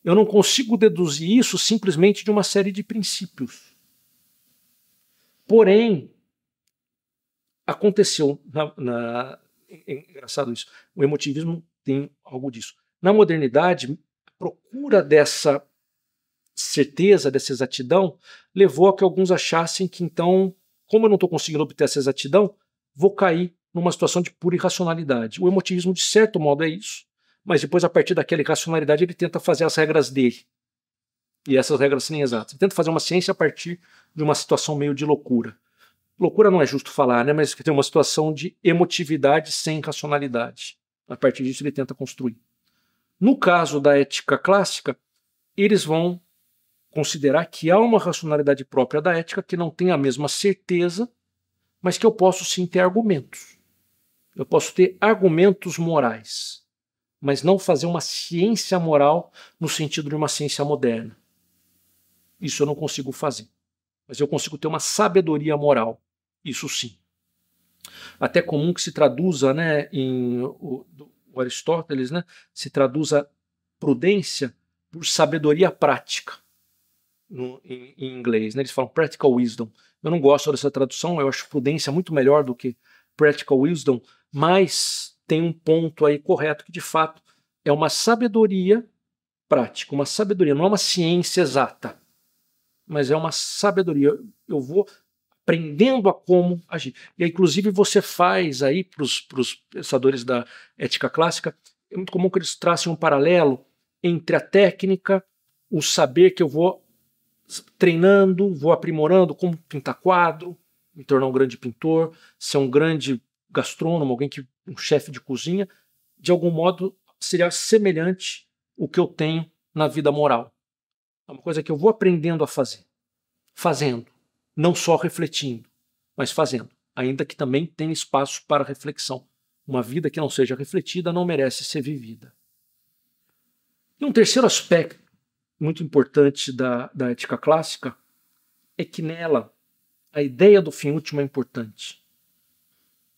Eu não consigo deduzir isso simplesmente de uma série de princípios. Porém, aconteceu, na, na, é engraçado isso, o emotivismo tem algo disso. Na modernidade, a procura dessa certeza, dessa exatidão, levou a que alguns achassem que então, como eu não estou conseguindo obter essa exatidão, vou cair numa situação de pura irracionalidade. O emotivismo, de certo modo, é isso, mas depois, a partir daquela irracionalidade, ele tenta fazer as regras dele e essas regras serem exatas. Eu tento fazer uma ciência a partir de uma situação meio de loucura. Loucura não é justo falar, né? Mas que tem uma situação de emotividade sem racionalidade. A partir disso ele tenta construir. No caso da ética clássica, eles vão considerar que há uma racionalidade própria da ética que não tem a mesma certeza, mas que eu posso sim ter argumentos. Eu posso ter argumentos morais, mas não fazer uma ciência moral no sentido de uma ciência moderna. Isso eu não consigo fazer. Mas eu consigo ter uma sabedoria moral. Isso sim. Até comum que se traduza, né, em o, o Aristóteles, né, se traduza prudência por sabedoria prática no, em, em, inglês. Né? Eles falam practical wisdom. Eu não gosto dessa tradução, eu acho prudência muito melhor do que practical wisdom, mas tem um ponto aí correto que de fato é uma sabedoria prática, uma sabedoria, não é uma ciência exata mas é uma sabedoria. Eu, vou aprendendo a como agir. E inclusive você faz aí para os pensadores da ética clássica, é muito comum que eles traçam um paralelo entre a técnica, o saber que eu vou treinando, vou aprimorando, como pintar quadro, me tornar um grande pintor, ser um grande gastrônomo, alguém que um chefe de cozinha, de algum modo seria semelhante o que eu tenho na vida moral. É uma coisa que eu vou aprendendo a fazer. Fazendo. Não só refletindo, mas fazendo. Ainda que também tenha espaço para reflexão. Uma vida que não seja refletida não merece ser vivida. E um terceiro aspecto muito importante da, da ética clássica é que nela a ideia do fim último é importante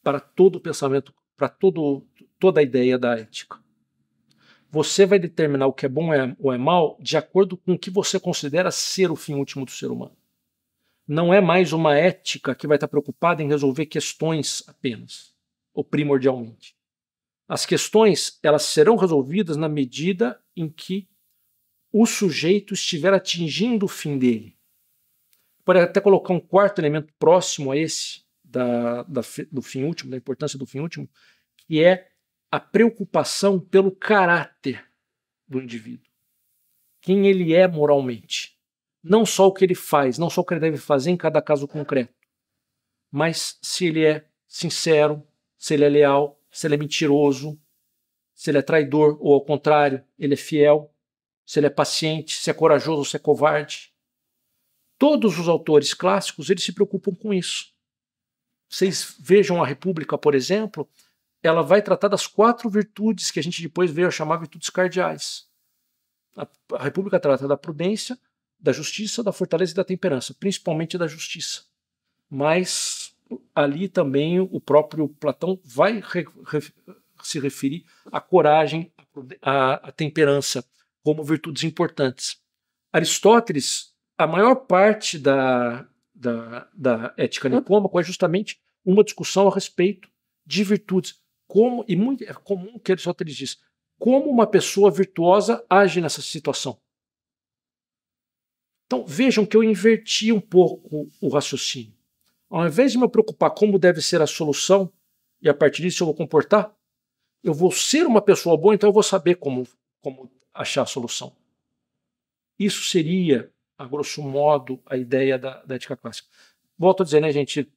para todo o pensamento, para toda a ideia da ética. Você vai determinar o que é bom é, ou é mal de acordo com o que você considera ser o fim último do ser humano. Não é mais uma ética que vai estar preocupada em resolver questões apenas, ou primordialmente. As questões elas serão resolvidas na medida em que o sujeito estiver atingindo o fim dele. Pode até colocar um quarto elemento próximo a esse da, da, do fim último, da importância do fim último, que é a preocupação pelo caráter do indivíduo. Quem ele é moralmente. Não só o que ele faz, não só o que ele deve fazer em cada caso concreto, mas se ele é sincero, se ele é leal, se ele é mentiroso, se ele é traidor ou, ao contrário, ele é fiel, se ele é paciente, se é corajoso ou se é covarde. Todos os autores clássicos eles se preocupam com isso. Vocês vejam a República, por exemplo, ela vai tratar das quatro virtudes que a gente depois veio a chamar virtudes cardeais. A, a República trata da prudência, da justiça, da fortaleza e da temperança, principalmente da justiça. Mas ali também o próprio Platão vai re, re, se referir à coragem, à, à temperança como virtudes importantes. Aristóteles, a maior parte da, da, da ética nicômaco é justamente uma discussão a respeito de virtudes como, e muito, é comum que Aristóteles diz, como uma pessoa virtuosa age nessa situação. Então vejam que eu inverti um pouco o raciocínio. Ao invés de me preocupar como deve ser a solução, e a partir disso eu vou comportar, eu vou ser uma pessoa boa, então eu vou saber como, como achar a solução. Isso seria, a grosso modo, a ideia da, da ética clássica. Volto a dizer, né, gente?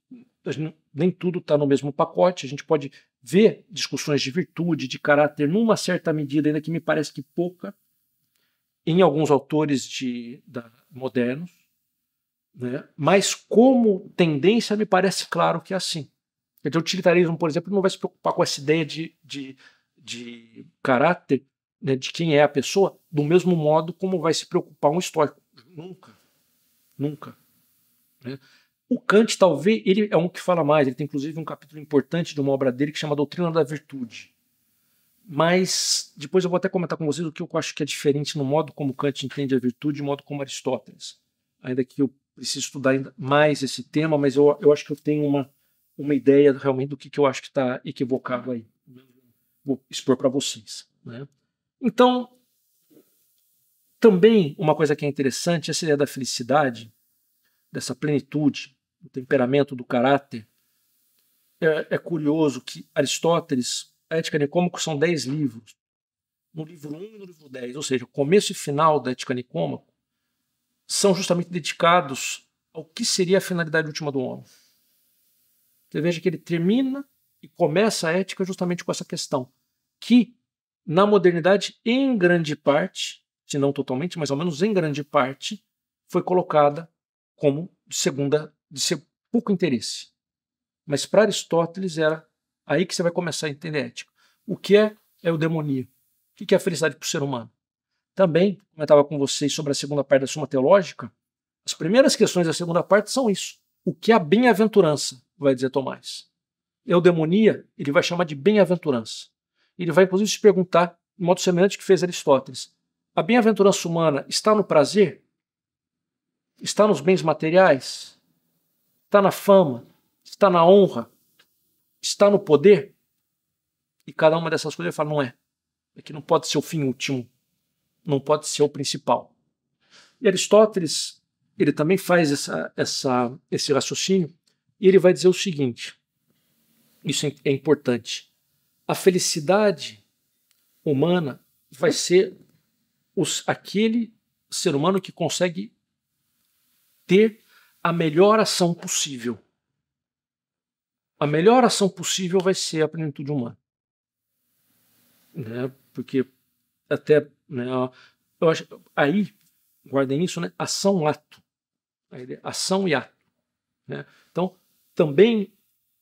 nem tudo está no mesmo pacote, a gente pode ver discussões de virtude, de caráter, numa certa medida, ainda que me parece que pouca, em alguns autores de, da, modernos, né? mas como tendência me parece claro que é assim. Quer dizer, o utilitarismo, por exemplo, não vai se preocupar com essa ideia de, de, de caráter, né, de quem é a pessoa, do mesmo modo como vai se preocupar um estoico. Nunca. Nunca. Né? O Kant, talvez, ele é um que fala mais, ele tem inclusive um capítulo importante de uma obra dele que chama Doutrina da Virtude. Mas depois eu vou até comentar com vocês o que eu acho que é diferente no modo como Kant entende a virtude e o modo como Aristóteles. Ainda que eu precise estudar ainda mais esse tema, mas eu, eu acho que eu tenho uma, uma ideia realmente do que, que eu acho que está equivocado aí. Vou expor para vocês. Né? Então, também uma coisa que é interessante, essa ideia da felicidade, dessa plenitude, do temperamento, do caráter. É, é curioso que Aristóteles, a Ética Nicômaco são dez livros. No livro 1 um e no livro 10, ou seja, o começo e final da Ética Nicômaco, são justamente dedicados ao que seria a finalidade última do homem. Você veja que ele termina e começa a ética justamente com essa questão, que na modernidade, em grande parte, se não totalmente, mas ao menos em grande parte, foi colocada como segunda de ser pouco interesse. Mas para Aristóteles era aí que você vai começar a entender a ética. O que é é o demoníaco? O que é a felicidade para o ser humano? Também, como eu estava com vocês sobre a segunda parte da Suma Teológica, as primeiras questões da segunda parte são isso. O que é a bem-aventurança, vai dizer Tomás. Eudemonia, é ele vai chamar de bem-aventurança. Ele vai, inclusive, se perguntar, de modo semelhante que fez Aristóteles, a bem-aventurança humana está no prazer? Está nos bens materiais? está na fama, está na honra, está no poder. E cada uma dessas coisas fala: não é. É que não pode ser o fim último, não pode ser o principal. E Aristóteles ele também faz essa, essa, esse raciocínio e ele vai dizer o seguinte: isso é, é importante. A felicidade humana vai ser os, aquele ser humano que consegue ter a melhor ação possível. A melhor ação possível vai ser a plenitude humana. Né? Porque até né, eu acho, aí, guardem isso, né? ação-ato. Ação e ato. Né? Então, também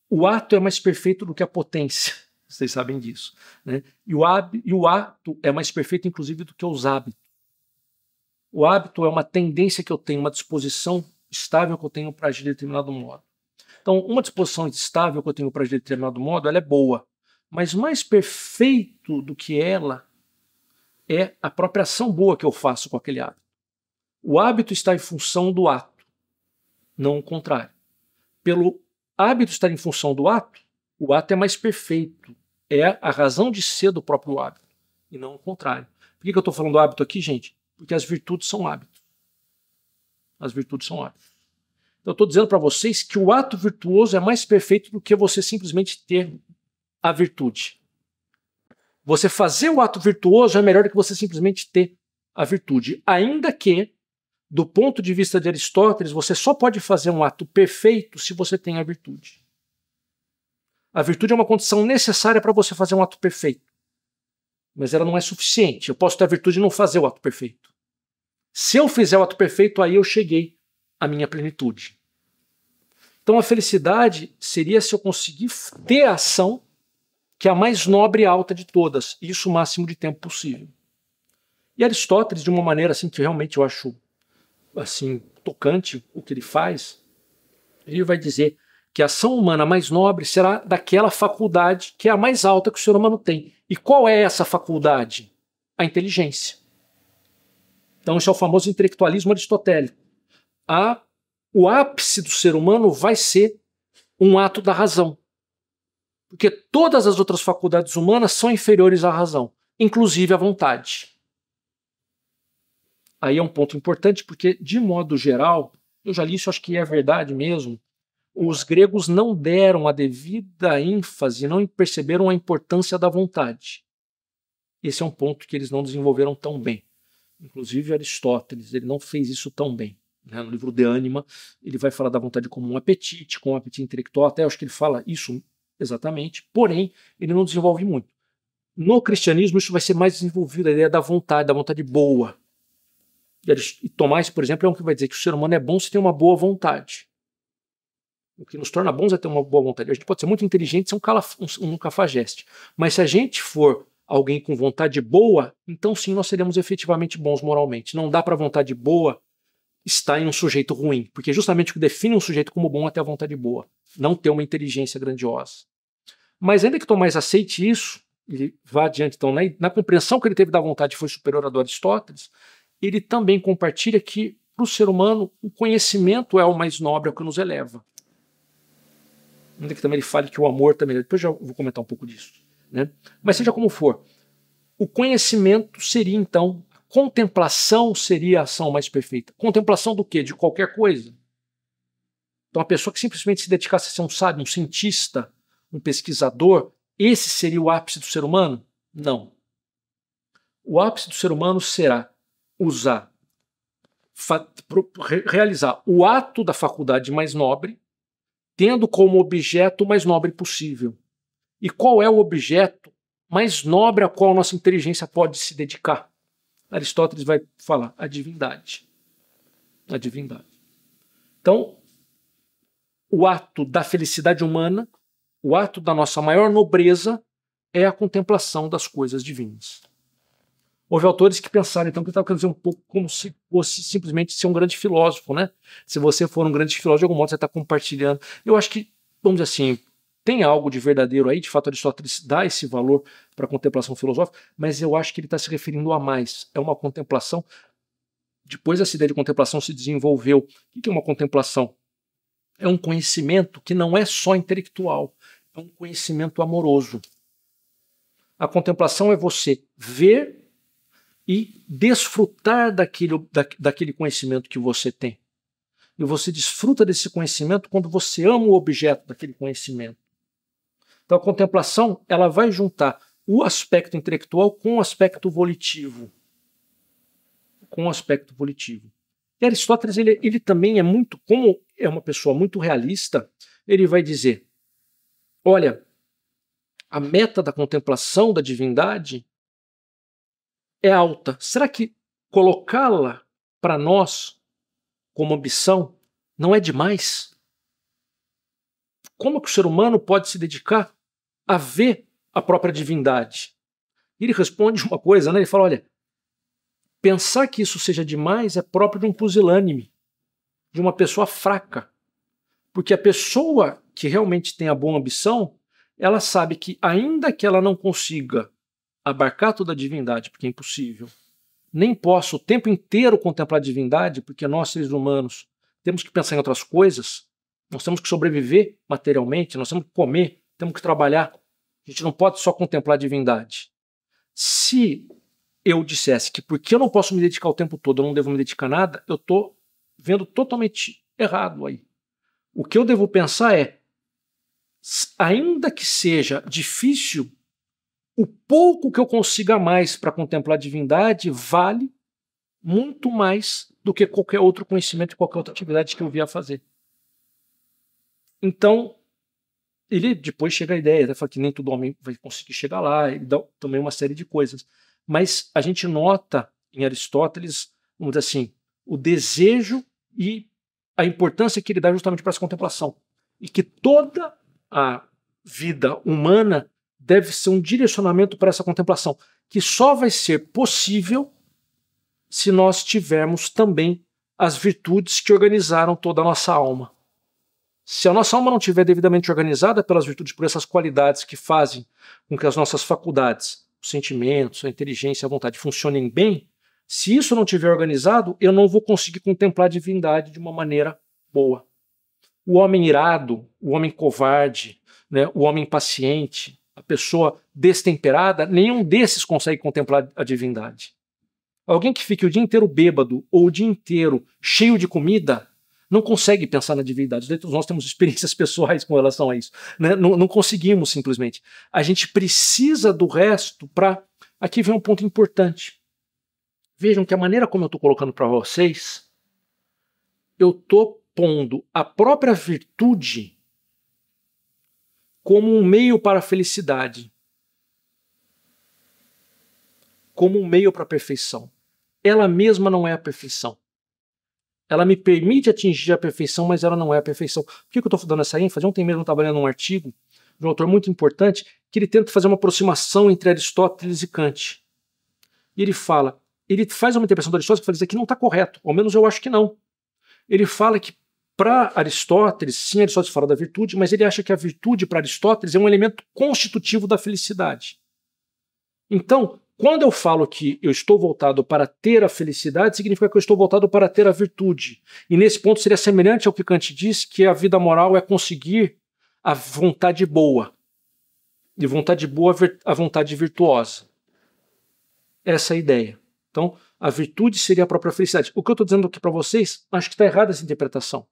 o ato é mais perfeito do que a potência. Vocês sabem disso. Né? E, o hab, e o ato é mais perfeito, inclusive, do que os hábitos. O hábito é uma tendência que eu tenho, uma disposição estável que eu tenho para agir de determinado modo. Então, uma disposição estável que eu tenho para agir de determinado modo, ela é boa. Mas mais perfeito do que ela é a própria ação boa que eu faço com aquele hábito. O hábito está em função do ato, não o contrário. Pelo hábito estar em função do ato, o ato é mais perfeito. É a razão de ser do próprio hábito, e não o contrário. Por que, que eu estou falando hábito aqui, gente? Porque as virtudes são hábitos as virtudes são atos. Então, eu estou dizendo para vocês que o ato virtuoso é mais perfeito do que você simplesmente ter a virtude. Você fazer o ato virtuoso é melhor do que você simplesmente ter a virtude. Ainda que, do ponto de vista de Aristóteles, você só pode fazer um ato perfeito se você tem a virtude. A virtude é uma condição necessária para você fazer um ato perfeito. Mas ela não é suficiente. Eu posso ter a virtude e não fazer o ato perfeito. Se eu fizer o ato perfeito, aí eu cheguei à minha plenitude. Então a felicidade seria se eu conseguir ter a ação que é a mais nobre e alta de todas, e isso o máximo de tempo possível. E Aristóteles, de uma maneira assim que realmente eu acho assim tocante o que ele faz, ele vai dizer que a ação humana mais nobre será daquela faculdade que é a mais alta que o ser humano tem. E qual é essa faculdade? A inteligência. Então, isso é o famoso intelectualismo aristotélico. A, o ápice do ser humano vai ser um ato da razão. Porque todas as outras faculdades humanas são inferiores à razão, inclusive à vontade. Aí é um ponto importante, porque, de modo geral, eu já li isso, acho que é verdade mesmo. Os gregos não deram a devida ênfase, não perceberam a importância da vontade. Esse é um ponto que eles não desenvolveram tão bem. Inclusive Aristóteles, ele não fez isso tão bem. Né? No livro De Anima, ele vai falar da vontade como um apetite, com um apetite intelectual, até acho que ele fala isso exatamente, porém, ele não desenvolve muito. No cristianismo, isso vai ser mais desenvolvido, a ideia da vontade, da vontade boa. E Tomás, por exemplo, é um que vai dizer que o ser humano é bom se tem uma boa vontade. O que nos torna bons é ter uma boa vontade. A gente pode ser muito inteligente, ser um, calaf, um, um cafajeste. Mas se a gente for alguém com vontade boa, então sim nós seremos efetivamente bons moralmente. Não dá para vontade boa estar em um sujeito ruim, porque justamente o que define um sujeito como bom é ter a vontade boa, não ter uma inteligência grandiosa. Mas ainda que Tomás aceite isso, ele vá adiante, então, na, na compreensão que ele teve da vontade foi superior à do Aristóteles, ele também compartilha que, para o ser humano, o conhecimento é o mais nobre, é o que nos eleva. Ainda que também ele fale que o amor também. Depois já vou comentar um pouco disso. Né? Mas seja como for, o conhecimento seria então, contemplação seria a ação mais perfeita. Contemplação do quê? De qualquer coisa. Então, a pessoa que simplesmente se dedicasse a ser um sábio, um cientista, um pesquisador, esse seria o ápice do ser humano? Não. O ápice do ser humano será usar, realizar o ato da faculdade mais nobre, tendo como objeto o mais nobre possível e qual é o objeto mais nobre a qual nossa inteligência pode se dedicar. Aristóteles vai falar a divindade. A divindade. Então, o ato da felicidade humana, o ato da nossa maior nobreza, é a contemplação das coisas divinas. Houve autores que pensaram, então, que estava querendo dizer um pouco como se fosse simplesmente ser um grande filósofo, né? Se você for um grande filósofo, de algum modo você está compartilhando. Eu acho que, vamos dizer assim, tem algo de verdadeiro aí, de fato Aristóteles dá esse valor para a contemplação filosófica, mas eu acho que ele está se referindo a mais. É uma contemplação. Depois essa ideia de contemplação se desenvolveu. O que é uma contemplação? É um conhecimento que não é só intelectual, é um conhecimento amoroso. A contemplação é você ver e desfrutar daquele, da, daquele conhecimento que você tem. E você desfruta desse conhecimento quando você ama o objeto daquele conhecimento. Então a contemplação ela vai juntar o aspecto intelectual com o aspecto volitivo. Com o aspecto volitivo. E Aristóteles ele, ele também é muito, como é uma pessoa muito realista, ele vai dizer: olha, a meta da contemplação da divindade é alta. Será que colocá-la para nós como ambição não é demais? como que o ser humano pode se dedicar a ver a própria divindade? E ele responde uma coisa, né? Ele fala: olha, pensar que isso seja demais é próprio de um pusilânime, de uma pessoa fraca. Porque a pessoa que realmente tem a boa ambição, ela sabe que, ainda que ela não consiga abarcar toda a divindade, porque é impossível, nem posso o tempo inteiro contemplar a divindade, porque nós, seres humanos, temos que pensar em outras coisas, nós temos que sobreviver materialmente, nós temos que comer, temos que trabalhar. A gente não pode só contemplar a divindade. Se eu dissesse que porque eu não posso me dedicar o tempo todo, eu não devo me dedicar a nada, eu estou vendo totalmente errado aí. O que eu devo pensar é, ainda que seja difícil, o pouco que eu consiga mais para contemplar a divindade vale muito mais do que qualquer outro conhecimento, e qualquer outra atividade que eu vier a fazer. Então, ele depois chega à ideia, ele né, fala que nem todo homem vai conseguir chegar lá, ele dá também uma série de coisas. Mas a gente nota em Aristóteles, vamos dizer assim, o desejo e a importância que ele dá justamente para essa contemplação. E que toda a vida humana deve ser um direcionamento para essa contemplação, que só vai ser possível se nós tivermos também as virtudes que organizaram toda a nossa alma. Se a nossa alma não estiver devidamente organizada pelas virtudes, por essas qualidades que fazem com que as nossas faculdades, os sentimentos, a inteligência, a vontade funcionem bem, se isso não estiver organizado, eu não vou conseguir contemplar a divindade de uma maneira boa. O homem irado, o homem covarde, né, o homem paciente, a pessoa destemperada, nenhum desses consegue contemplar a divindade. Alguém que fique o dia inteiro bêbado ou o dia inteiro cheio de comida não consegue pensar na divindade. Nós temos experiências pessoais com relação a isso. Né? Não, não conseguimos simplesmente. A gente precisa do resto para. Aqui vem um ponto importante. Vejam que a maneira como eu estou colocando para vocês, eu estou pondo a própria virtude como um meio para a felicidade, como um meio para a perfeição. Ela mesma não é a perfeição ela me permite atingir a perfeição, mas ela não é a perfeição. Por que, que eu estou dando essa ênfase? Ontem mesmo eu estava lendo um artigo de um autor muito importante que ele tenta fazer uma aproximação entre Aristóteles e Kant. E ele fala, ele faz uma interpretação do Aristóteles que fala isso aqui não está correto, ao menos eu acho que não. Ele fala que para Aristóteles, sim, Aristóteles fala da virtude, mas ele acha que a virtude para Aristóteles é um elemento constitutivo da felicidade. Então, quando eu falo que eu estou voltado para ter a felicidade, significa que eu estou voltado para ter a virtude. E nesse ponto seria semelhante ao que Kant diz que a vida moral é conseguir a vontade boa. E vontade boa, a vontade virtuosa. Essa é a ideia. Então, a virtude seria a própria felicidade. O que eu estou dizendo aqui para vocês, acho que está errada essa interpretação.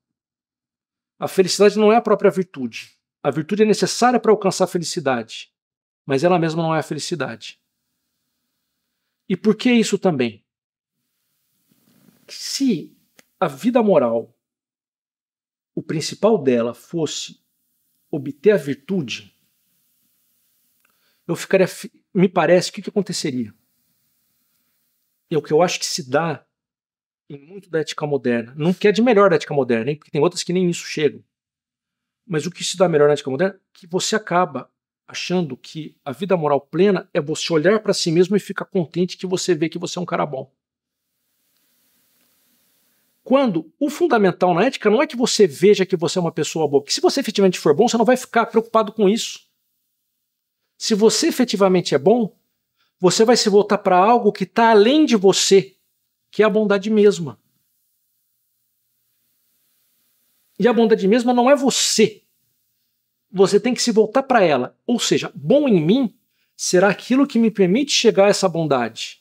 A felicidade não é a própria virtude. A virtude é necessária para alcançar a felicidade, mas ela mesma não é a felicidade. E por que isso também? Se a vida moral, o principal dela fosse obter a virtude, eu ficaria. Me parece que o que aconteceria? É o que eu acho que se dá em muito da ética moderna, não quer é de melhor da ética moderna, hein? porque tem outras que nem isso chegam. Mas o que se dá melhor na ética moderna? É que você acaba achando que a vida moral plena é você olhar para si mesmo e ficar contente que você vê que você é um cara bom. Quando o fundamental na ética não é que você veja que você é uma pessoa boa, porque se você efetivamente for bom, você não vai ficar preocupado com isso. Se você efetivamente é bom, você vai se voltar para algo que está além de você, que é a bondade mesma. E a bondade mesma não é você, você tem que se voltar para ela. Ou seja, bom em mim será aquilo que me permite chegar a essa bondade.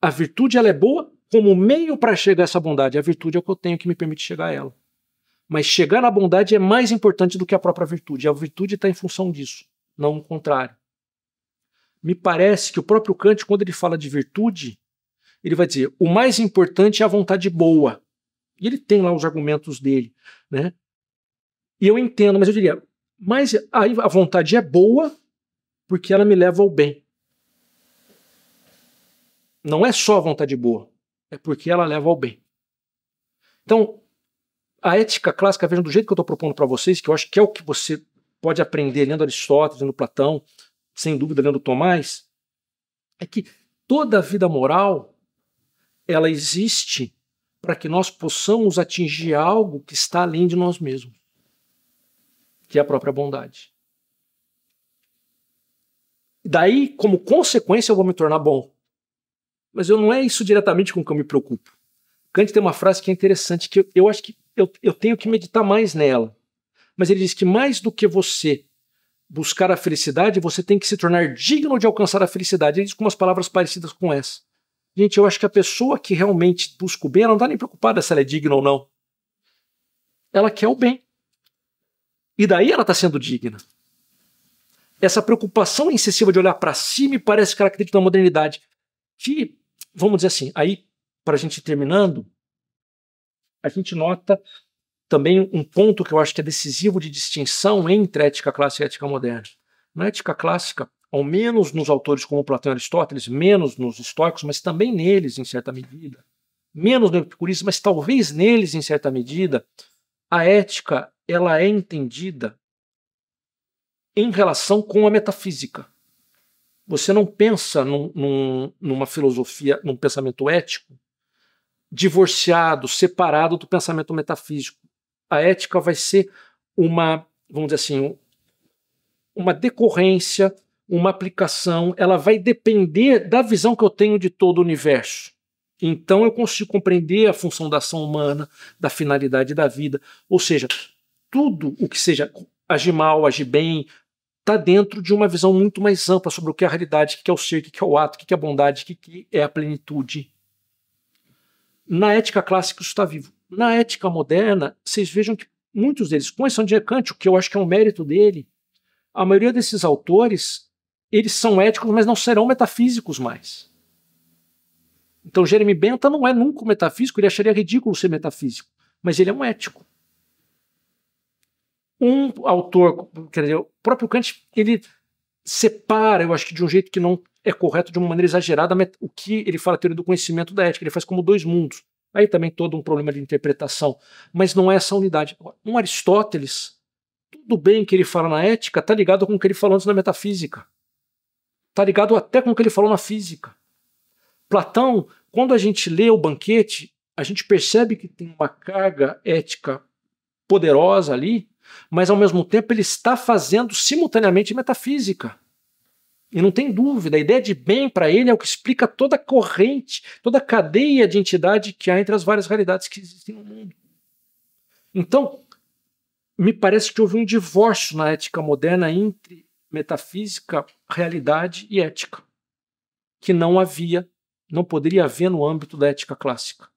A virtude ela é boa como meio para chegar a essa bondade. A virtude é o que eu tenho que me permite chegar a ela. Mas chegar na bondade é mais importante do que a própria virtude. A virtude está em função disso, não o contrário. Me parece que o próprio Kant, quando ele fala de virtude, ele vai dizer o mais importante é a vontade boa. E ele tem lá os argumentos dele, né? E eu entendo, mas eu diria, mas aí a vontade é boa porque ela me leva ao bem. Não é só a vontade boa, é porque ela leva ao bem. Então, a ética clássica, vejam do jeito que eu estou propondo para vocês, que eu acho que é o que você pode aprender lendo Aristóteles, lendo Platão, sem dúvida lendo Tomás, é que toda a vida moral ela existe para que nós possamos atingir algo que está além de nós mesmos que é a própria bondade. Daí, como consequência, eu vou me tornar bom. Mas eu não é isso diretamente com que eu me preocupo. Kant tem uma frase que é interessante, que eu, eu acho que eu, eu tenho que meditar mais nela. Mas ele diz que mais do que você buscar a felicidade, você tem que se tornar digno de alcançar a felicidade. Ele diz com umas palavras parecidas com essa. Gente, eu acho que a pessoa que realmente busca o bem, ela não está nem preocupada se ela é digna ou não. Ela quer o bem. E daí ela está sendo digna. Essa preocupação excessiva de olhar para si me parece característica da modernidade. Que, vamos dizer assim, aí, para a gente terminando, a gente nota também um ponto que eu acho que é decisivo de distinção entre a ética clássica e a ética moderna. Na ética clássica, ao menos nos autores como Platão e Aristóteles, menos nos estoicos, mas também neles, em certa medida, menos no epicurismo, mas talvez neles, em certa medida, a ética ela é entendida em relação com a metafísica. Você não pensa num, num, numa filosofia, num pensamento ético divorciado, separado do pensamento metafísico. A ética vai ser uma, vamos dizer assim, uma decorrência, uma aplicação, ela vai depender da visão que eu tenho de todo o universo. Então eu consigo compreender a função da ação humana, da finalidade da vida. Ou seja, tudo o que seja agir mal, agir bem, está dentro de uma visão muito mais ampla sobre o que é a realidade, o que é o ser, o que é o ato, o que é a bondade, o que é a plenitude. Na ética clássica isso está vivo. Na ética moderna, vocês vejam que muitos deles, com exceção de Kant, o que eu acho que é um mérito dele, a maioria desses autores, eles são éticos, mas não serão metafísicos mais. Então Jeremy Bentham não é nunca metafísico, ele acharia ridículo ser metafísico, mas ele é um ético um autor, quer dizer, o próprio Kant, ele separa, eu acho que de um jeito que não é correto, de uma maneira exagerada, o que ele fala a teoria do conhecimento da ética. Ele faz como dois mundos. Aí também todo um problema de interpretação. Mas não é essa unidade. Um Aristóteles, tudo bem que ele fala na ética, tá ligado com o que ele falou antes na metafísica. Tá ligado até com o que ele falou na física. Platão, quando a gente lê o banquete, a gente percebe que tem uma carga ética poderosa ali, mas ao mesmo tempo ele está fazendo simultaneamente metafísica. E não tem dúvida, a ideia de bem para ele é o que explica toda a corrente, toda a cadeia de entidade que há entre as várias realidades que existem no mundo. Então, me parece que houve um divórcio na ética moderna entre metafísica, realidade e ética, que não havia, não poderia haver no âmbito da ética clássica.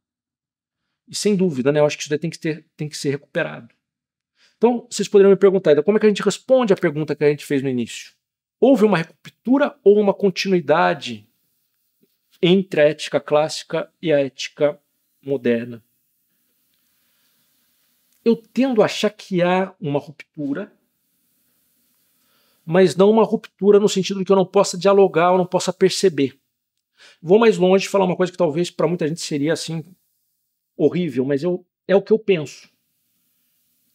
E sem dúvida, né, eu acho que isso tem que, ter, tem que ser recuperado. Então, vocês poderiam me perguntar então, como é que a gente responde a pergunta que a gente fez no início? Houve uma ruptura ou uma continuidade entre a ética clássica e a ética moderna? Eu tendo a achar que há uma ruptura, mas não uma ruptura no sentido de que eu não possa dialogar, eu não possa perceber. Vou mais longe falar uma coisa que talvez para muita gente seria assim horrível, mas eu, é o que eu penso.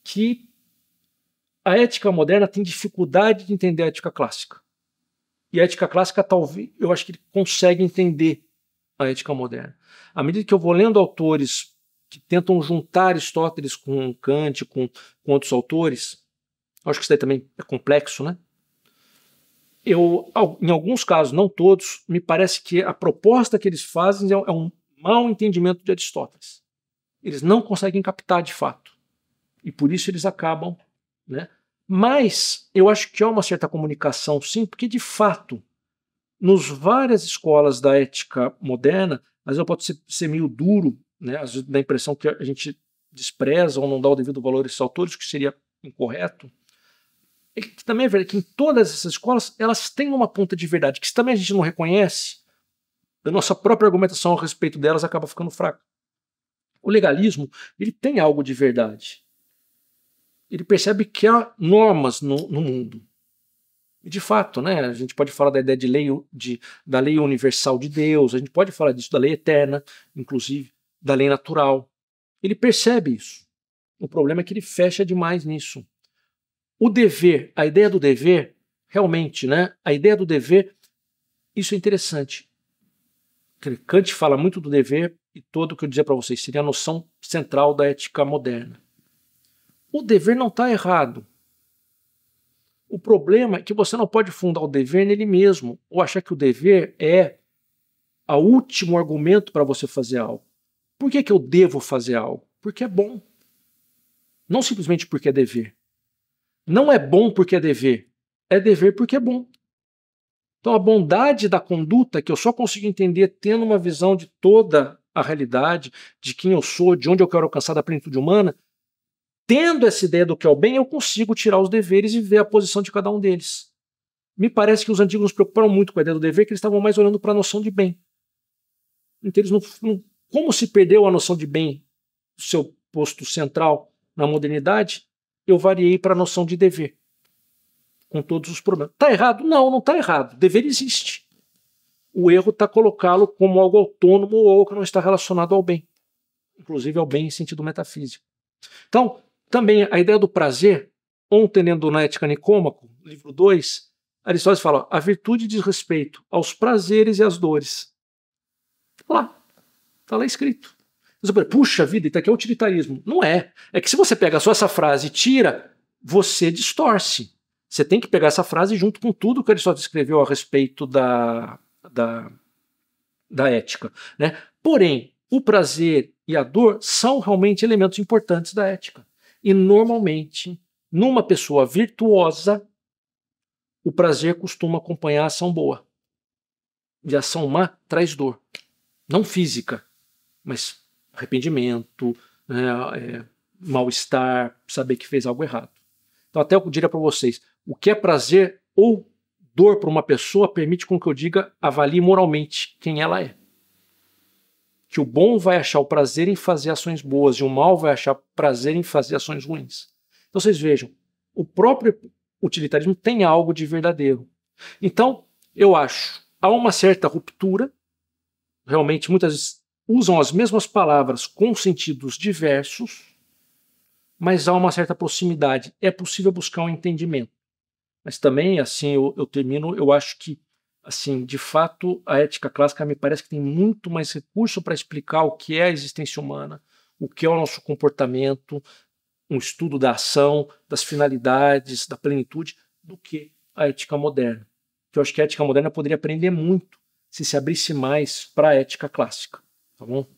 Que a ética moderna tem dificuldade de entender a ética clássica. E a ética clássica, talvez, eu acho que ele consegue entender a ética moderna. À medida que eu vou lendo autores que tentam juntar Aristóteles com Kant, com, com outros autores, acho que isso daí também é complexo, né? Eu, em alguns casos, não todos, me parece que a proposta que eles fazem é, é um mau entendimento de Aristóteles. Eles não conseguem captar de fato. E por isso eles acabam né, mas eu acho que há uma certa comunicação, sim, porque de fato, nos várias escolas da ética moderna, mas eu posso ser, ser, meio duro, né? às vezes dá a impressão que a gente despreza ou não dá o devido valor a esses autores, que seria incorreto. É que também é verdade que em todas essas escolas elas têm uma ponta de verdade, que se também a gente não reconhece, a nossa própria argumentação a respeito delas acaba ficando fraca. O legalismo ele tem algo de verdade ele percebe que há normas no, no mundo. E de fato, né, a gente pode falar da ideia de lei, de, da lei universal de Deus, a gente pode falar disso, da lei eterna, inclusive, da lei natural. Ele percebe isso. O problema é que ele fecha demais nisso. O dever, a ideia do dever, realmente, né, a ideia do dever, isso é interessante. Kant fala muito do dever e todo o que eu dizer para vocês seria a noção central da ética moderna. O dever não está errado. O problema é que você não pode fundar o dever nele mesmo, ou achar que o dever é o último argumento para você fazer algo. Por que, que eu devo fazer algo? Porque é bom. Não simplesmente porque é dever. Não é bom porque é dever. É dever porque é bom. Então a bondade da conduta, que eu só consigo entender tendo uma visão de toda a realidade, de quem eu sou, de onde eu quero alcançar da plenitude humana, Tendo essa ideia do que é o bem, eu consigo tirar os deveres e ver a posição de cada um deles. Me parece que os antigos nos preocuparam muito com a ideia do dever, que eles estavam mais olhando para a noção de bem. Então, eles não, não, como se perdeu a noção de bem, o seu posto central na modernidade, eu variei para a noção de dever, com todos os problemas. Está errado? Não, não está errado. Dever existe. O erro está colocá-lo como algo autônomo ou que não está relacionado ao bem, inclusive ao bem em sentido metafísico. Então, também a ideia do prazer, ontem lendo na Ética Nicômaco, livro 2, Aristóteles fala: a virtude diz respeito aos prazeres e às dores. Tá lá, está lá escrito. Puxa vida, isso aqui é utilitarismo. Não é. É que se você pega só essa frase e tira, você distorce. Você tem que pegar essa frase junto com tudo que Aristóteles escreveu a respeito da, da, da ética. Né? Porém, o prazer e a dor são realmente elementos importantes da ética. E normalmente, numa pessoa virtuosa, o prazer costuma acompanhar a ação boa. E a ação má traz dor. Não física, mas arrependimento, é, é, mal-estar, saber que fez algo errado. Então, até eu diria para vocês: o que é prazer ou dor para uma pessoa permite com que eu diga avalie moralmente quem ela é que o bom vai achar o prazer em fazer ações boas e o mal vai achar prazer em fazer ações ruins. Então vocês vejam, o próprio utilitarismo tem algo de verdadeiro. Então, eu acho, há uma certa ruptura, realmente muitas vezes usam as mesmas palavras com sentidos diversos, mas há uma certa proximidade. É possível buscar um entendimento. Mas também, assim, eu, eu termino, eu acho que assim, de fato, a ética clássica me parece que tem muito mais recurso para explicar o que é a existência humana, o que é o nosso comportamento, um estudo da ação, das finalidades, da plenitude, do que a ética moderna. Que eu acho que a ética moderna poderia aprender muito se se abrisse mais para a ética clássica, tá bom?